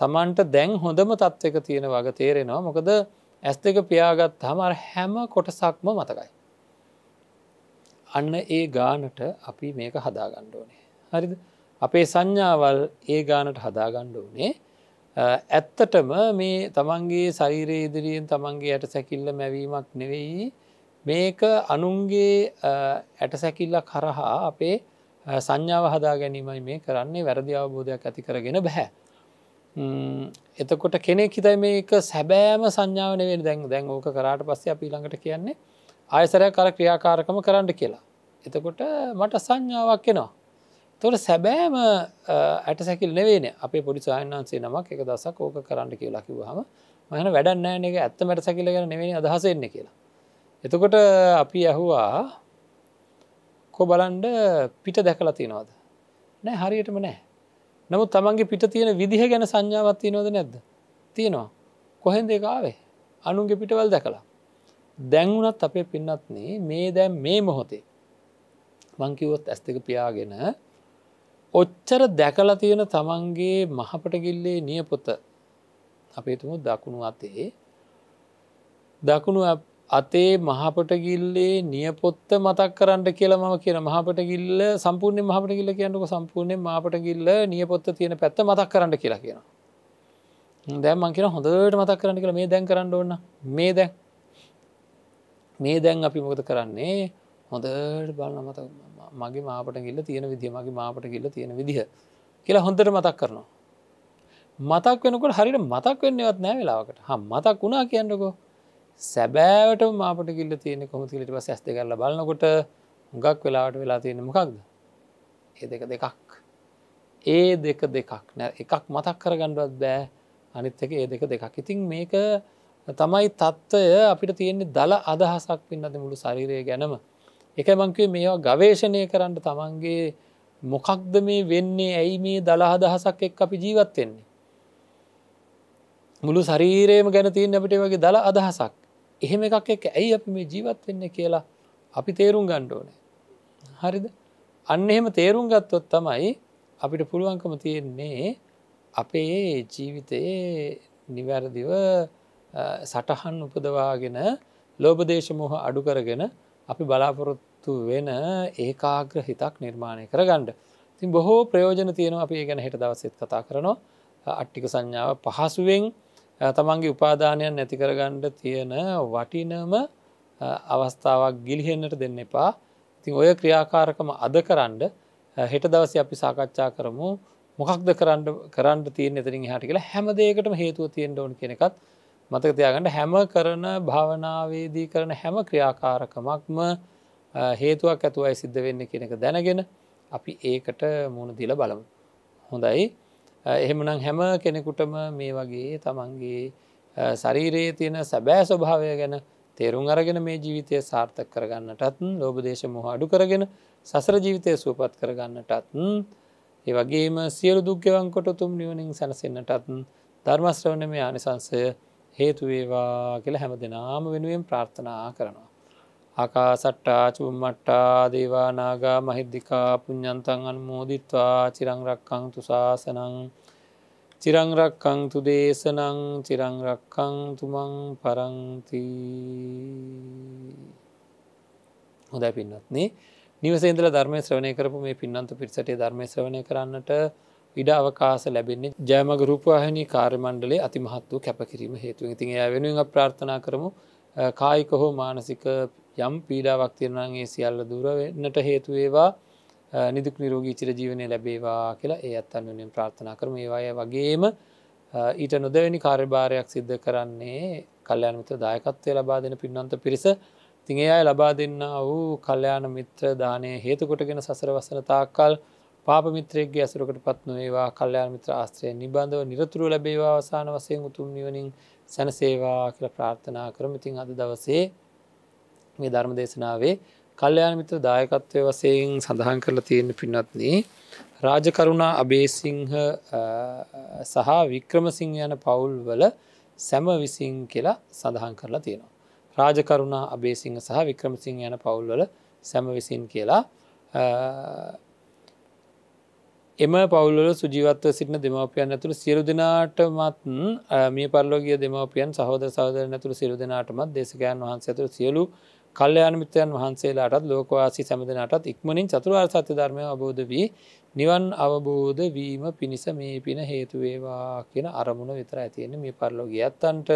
තමන්ට දැන් හොඳම තත්ත්වක තියෙන වග තේරෙනවා මොකද ඇස් දෙක පියාගත් හමර හැම කොටසක්ම මතකයි. අන්න ඒ ගානට අපි මේක හදාගණ්ඩ ඕනේ. හරිද අපේ සංඥාවල් ඒ ගානට හදාගණ්ඩ ඕනේ ඇත්තටම මේ තමන්ගේ ශරීරය ඉදිරියෙන් තමන්ගේ ඇයට සැකිල්ල මැවීමක් නෙවෙයි මේක අනුන්ගේ ඇට සැකිල්ල කරහා අපේ සංඥාව හදා ගැනීමයි මේ කරන්නේ වැරදි අවබෝධයක් ඇතිකරගෙන බැහැ එතකොට කෙනෙක් හිතයි මේක සැබෑම සංඥාවනවෙන් දැන් දැන් ඕක කරාට පස්සේ අපි ළඟට කියන්නේ ආයසරය කර ක්‍රියාකාරකම කරන්න කියලා. එතකොට මට සංඥාවක් එනවා. තොට සැබෑම ඇට සැකිල් නෙවේන අපේ පොඩි සාහන්සේ නමක් එක දසක් ඕක කරන්න කියලා කිවහම මහන වැඩන්නෑන එක ඇත්තමට සැකිල ගැන නෙවෙනි අදහසෙන්නේ කියලා. එතකොට අපි ඇහුවා කො බලන්ඩ පිට දැකලා තිනවාද. නෑ හරියටම නෑ නමුත් තමන්ගේ පිට තියෙන විදිහ ගැන සංඥාවත්තිය නොද නැද්ද තියෙනවා කොහෙන්ද කාවේ අනුන්ගේ පිටවල් දැකලා දැන්වුනත් අපේ පින්නත්නේ මේ දැන් මේ මොහොතේ මංකිවොත් ඇස් දෙක පියාගෙන ඔච්චර දැකලා තියෙන තමන්ගේ මහපටගිල්ලේ නියපොත අපේතුමු දකුණු අතේ දකුණු අතේ මහපටගිල්ලේ නියපොත්ත මතක් කරන්න කියලා මම කියන මහපටගිල්ල සම්පූර්ණය මහපටගිල්ල කියන්නක සම්පූර්ණය මහපටගිල්ල නියපොත්ත තියෙන පැත්ත මතක් කරන්න කියලා කියන. දැම්මන් කියෙන හොඳට මතක් කරන්න කියලා මේ දැන් කරන්න ඕන්න මේ දැන් මේ දැන් අපි මොකද කරන්නේ හොඳට බලන්න මත මගේ මාපට ගිල්ල තියෙන විදිහ මගේ මාපට ගිල්ල තියෙන විදිහ කියලා හොඳට මතක් කරනවා. මතක් වෙනකොට හරිට මතක් වෙන්නවත් නෑ වෙලාවකට හම් මතක් වුණා කියන්නකෝ සැබෑවට මාපට ගිල්ල තියෙන කොමතිලිට පස් ඇස් දෙකරල බලන්නකොට හුඟක් වෙලාවට වෙලා තියෙන මොකක්ද ඒ දෙක දෙකක් ඒ දෙක දෙකක් නෑ එකක් මතක් කරගණ්ඩුවත් බෑ අනිත් එක ඒ දෙක දෙකක් ඉතින් මේක තමයි තත්ත්වය අපිට තියෙන්නේ දළ අදහසක් පින්නද මුළු ශරීරය ගැනම එක මංකවේ මේවා ගවේශණය කරන්න තමන්ගේ මොකක්ද මේ වෙන්නේ ඇයි මේ දලා අදහසක් එක් අපි ජීවත්වෙන්නේ මුළු ශරීරයම ගැන තියන්න අපිට වගේ දළ අදහසක් එහෙම එකක් එක ඇයි අප මේ ජීවත් වෙන්න කියලා අපි තේරුම් ගණ්ඩෝනෑ. හරිද අන්න එහෙම තේරුම් ගත්තොත් තමයි අපිට පුළුවන්කම තියෙන්නේ අපේ ජීවිතයේ නිවැරදිව සටහන් උපදවාගෙන ලෝබදේශමොහ අඩු කරගෙන අපි බලාපොරොත්තු වෙන ඒකාග්‍ර හිතක් නිර්මාණය කර ගණ්ඩ තින් බොහෝ ප්‍රයෝජන තියෙනවා අපි ගැන හෙට දවසෙත් කතා කරනවා අට්ටික සංඥාව පහසුවෙන් තමන්ගේ උපාධානයන් නැතිකරගණ්ඩ තියෙන වටිනම අවස්ථාවක් ගිලිහෙන්නට දෙන්න එපා තින් ඔය ක්‍රියාකාරකම අද කරන්ඩ හෙට දවස අපි සාකච්ඡා කරමු මොකක්ද කරන්න කරන්න තියෙන් එතරින් හට කියලා හැමදේකටම හේතුව තියෙන් ඕන කෙනෙකත් මතකතියාගට හැම කරන භාවනාවේදී කරන හැම ක්‍රියාකාරකමක්ම හේතුවක් ඇතුවයි සිද්ධ වෙන්න කෙනෙක දැනගෙන අපි ඒකට මුණ දිල බලමු. හොඳයි එහෙමනම් හැම කෙනෙකුටම මේ වගේ තමන්ගේ ශරීරයේ තියෙන සැබෑ ස්වභාවය ගැන තේරුම් අරගෙන මේ ජීවිතය සාර්ථක කරගන්නටත් ලෝබදේශ මොහ අඩු කරගෙන සසර ජීවිතය සූපත් කරගන්නටත් ඒ වගේම සියලු දුක්්‍යවංකොට තුම් නිවනින් සැනසෙන්න්නටත් ධර්මශ්‍රවණ මේ ආනිසංසය හේතුවේවා කියල හැම දෙනාම වෙනුවෙන් ප්‍රාර්ථනා කරනවා. අකාසට්ටා චුම්මට්ටා දේවානාගා මහිද්දිකා පුඤ්ඥන්තන් අන් මෝදිත්වා චිරංරක්කං තුසාසනං චිරංරක්කං තු දේශනං චිරංරක්කං තුමං පරංති හොඳයි පින්නත්නේ නිවසේන්දල ධර්මය ශ්‍රවණය කරපු මේ පින්නන්ත පිරිසටේ ධර්මය ශ්‍රවණය කරන්නට ඉඩ අවකාස ලැබෙන්නේ ජයමගරූපවාහිනි කාර්මණ්ඩලේ අතිමහත් වූ කැපකිරීම හේතුව ඉතින් එය වෙනුවෙන් ප්‍රාර්ථනා කරමු කායික හෝ මානසික යම් පීඩාවක් තිරණන් ඒ සියල්ල දුරවෙන්නට හේතුවේවා නිදුක් නිරෝගී චිරජීවනය ලැබේවා කියලා ඒ අත්තන් වනින් ප්‍රාර්ථනා කරම ඒවාය වගේම ඊට නොදවැනි කාර්භාරයක් සිද්ධ කරන්නේ කල්්‍යයාන මිත්‍ර දායකත්වය ලබා දෙන පින්නන්ත පිරිස තිං ඒ අය ලබා දෙන්න වූ කල්්‍යයාන මිත්‍ර දානය හේතුකොටගෙන සසර වසන තාක්කල් පාපමිත්‍රයගේ ඇසුරකට පත් නොඒවා කල්්‍යයාන මිත්‍ර ආස්ත්‍රය නිබන්ධව නිරතුරු ලැබේවා අවසාන වසයෙන් උතුම් නිවනින් සැනසේවා කියල ප්‍රාර්ථනා කරම ඉතින් අද දවසේ මේ ධර්ම දේශනාවේ කල්්‍යයාන මිත්‍ර දායකත්වය වසයෙන් සඳහන් කරලා තියෙන පින්නත්න රාජකරුණා අබේසිංහ සහ වික්‍රමසිංහ යන පවුල් වල සැම විසින් කියලා සඳහන් කරලා තියෙනවා. රාජකරුණා අබේසිංහ සහ වික්‍රමසිංහ යන පවුල්වල සැම විසින් කියලා එම පවුල්ල සුජීවත්ව සිටින දෙමවපියන් ඇතුළ සිරු දෙනාටමත් මිය පරලෝගිය දෙමවපියන් සහෝද සහෝදර නැතුළ සිරු දෙනාටමත් දේශකයන් වහන්ස ඇතුළ සියලු කල්්‍යයාන මිත්‍යයන් වහන්සේලාටත් ලෝකවාසි සැමදනටත් ඉක්මනින් චතුරාර් සත්‍ය ධර්මය අබෝධ වී නිවන් අවබෝධ වීම පිණිස මේ පින හේතුවේවා කියෙන අරමුණ විතර ඇතියෙන මේ පරලෝග ඇත්තන්ට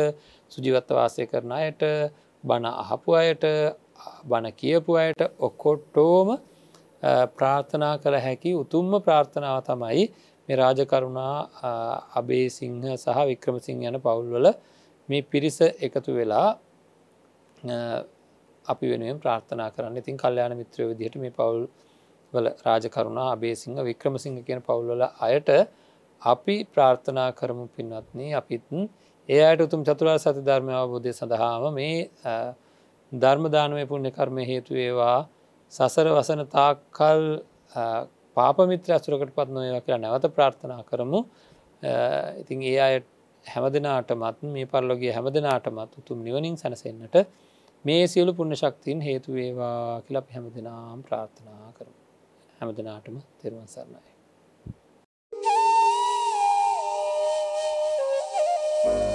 සුජිවත්ත වාසය කරන අයට බණ අහපු අයට බණ කියපු අයට ඔක්කොට්ටෝම ප්‍රාර්ථනා කළ හැකි උතුම්ම ප්‍රාර්ථනාව තමයි මේ රාජකරුණා අබේ සිංහ සහ වික්‍රමසිං යන පවුල්වල මේ පිරිස එකතු වෙලා අපි වෙනුවෙන් ප්‍රාර්ථනා කරන්න ඉතින් කල්්‍යයාන මිත්‍රය විදිහට මේ පවුල් වල රාජකරුණා අබේසිංහ වික්‍රමසිංහ කියන පවුල්වල අයට අපි ප්‍රාර්ථනා කරමු පින්වත්න අපිත්න් ඒ අයට උතුම් චතුරා සති ධර්මය අවබෝධය සඳහාම මේ ධර්මදානුවය පුුණ්‍ය කර්ම හේතු ඒවා සසර වසන තාක්කල් පාපමිත්‍ර අසුරකට පත් නොයවා කියලා නැවත ප්‍රාර්ථනා කරමු ඉතින් ඒ අයට හැමදනාටමත් මේ පරලොගේ හැමදනාටමත් උතුම් නිවනින් සැනසෙන්න්නට මේ සියලු පුුණ ශක්තින් හේතුවේවා කියලප හැම දෙනාම් ප්‍රාර්ථනා කරම හැම දෙනාටම තෙරුවන් සරණයි. Thank you.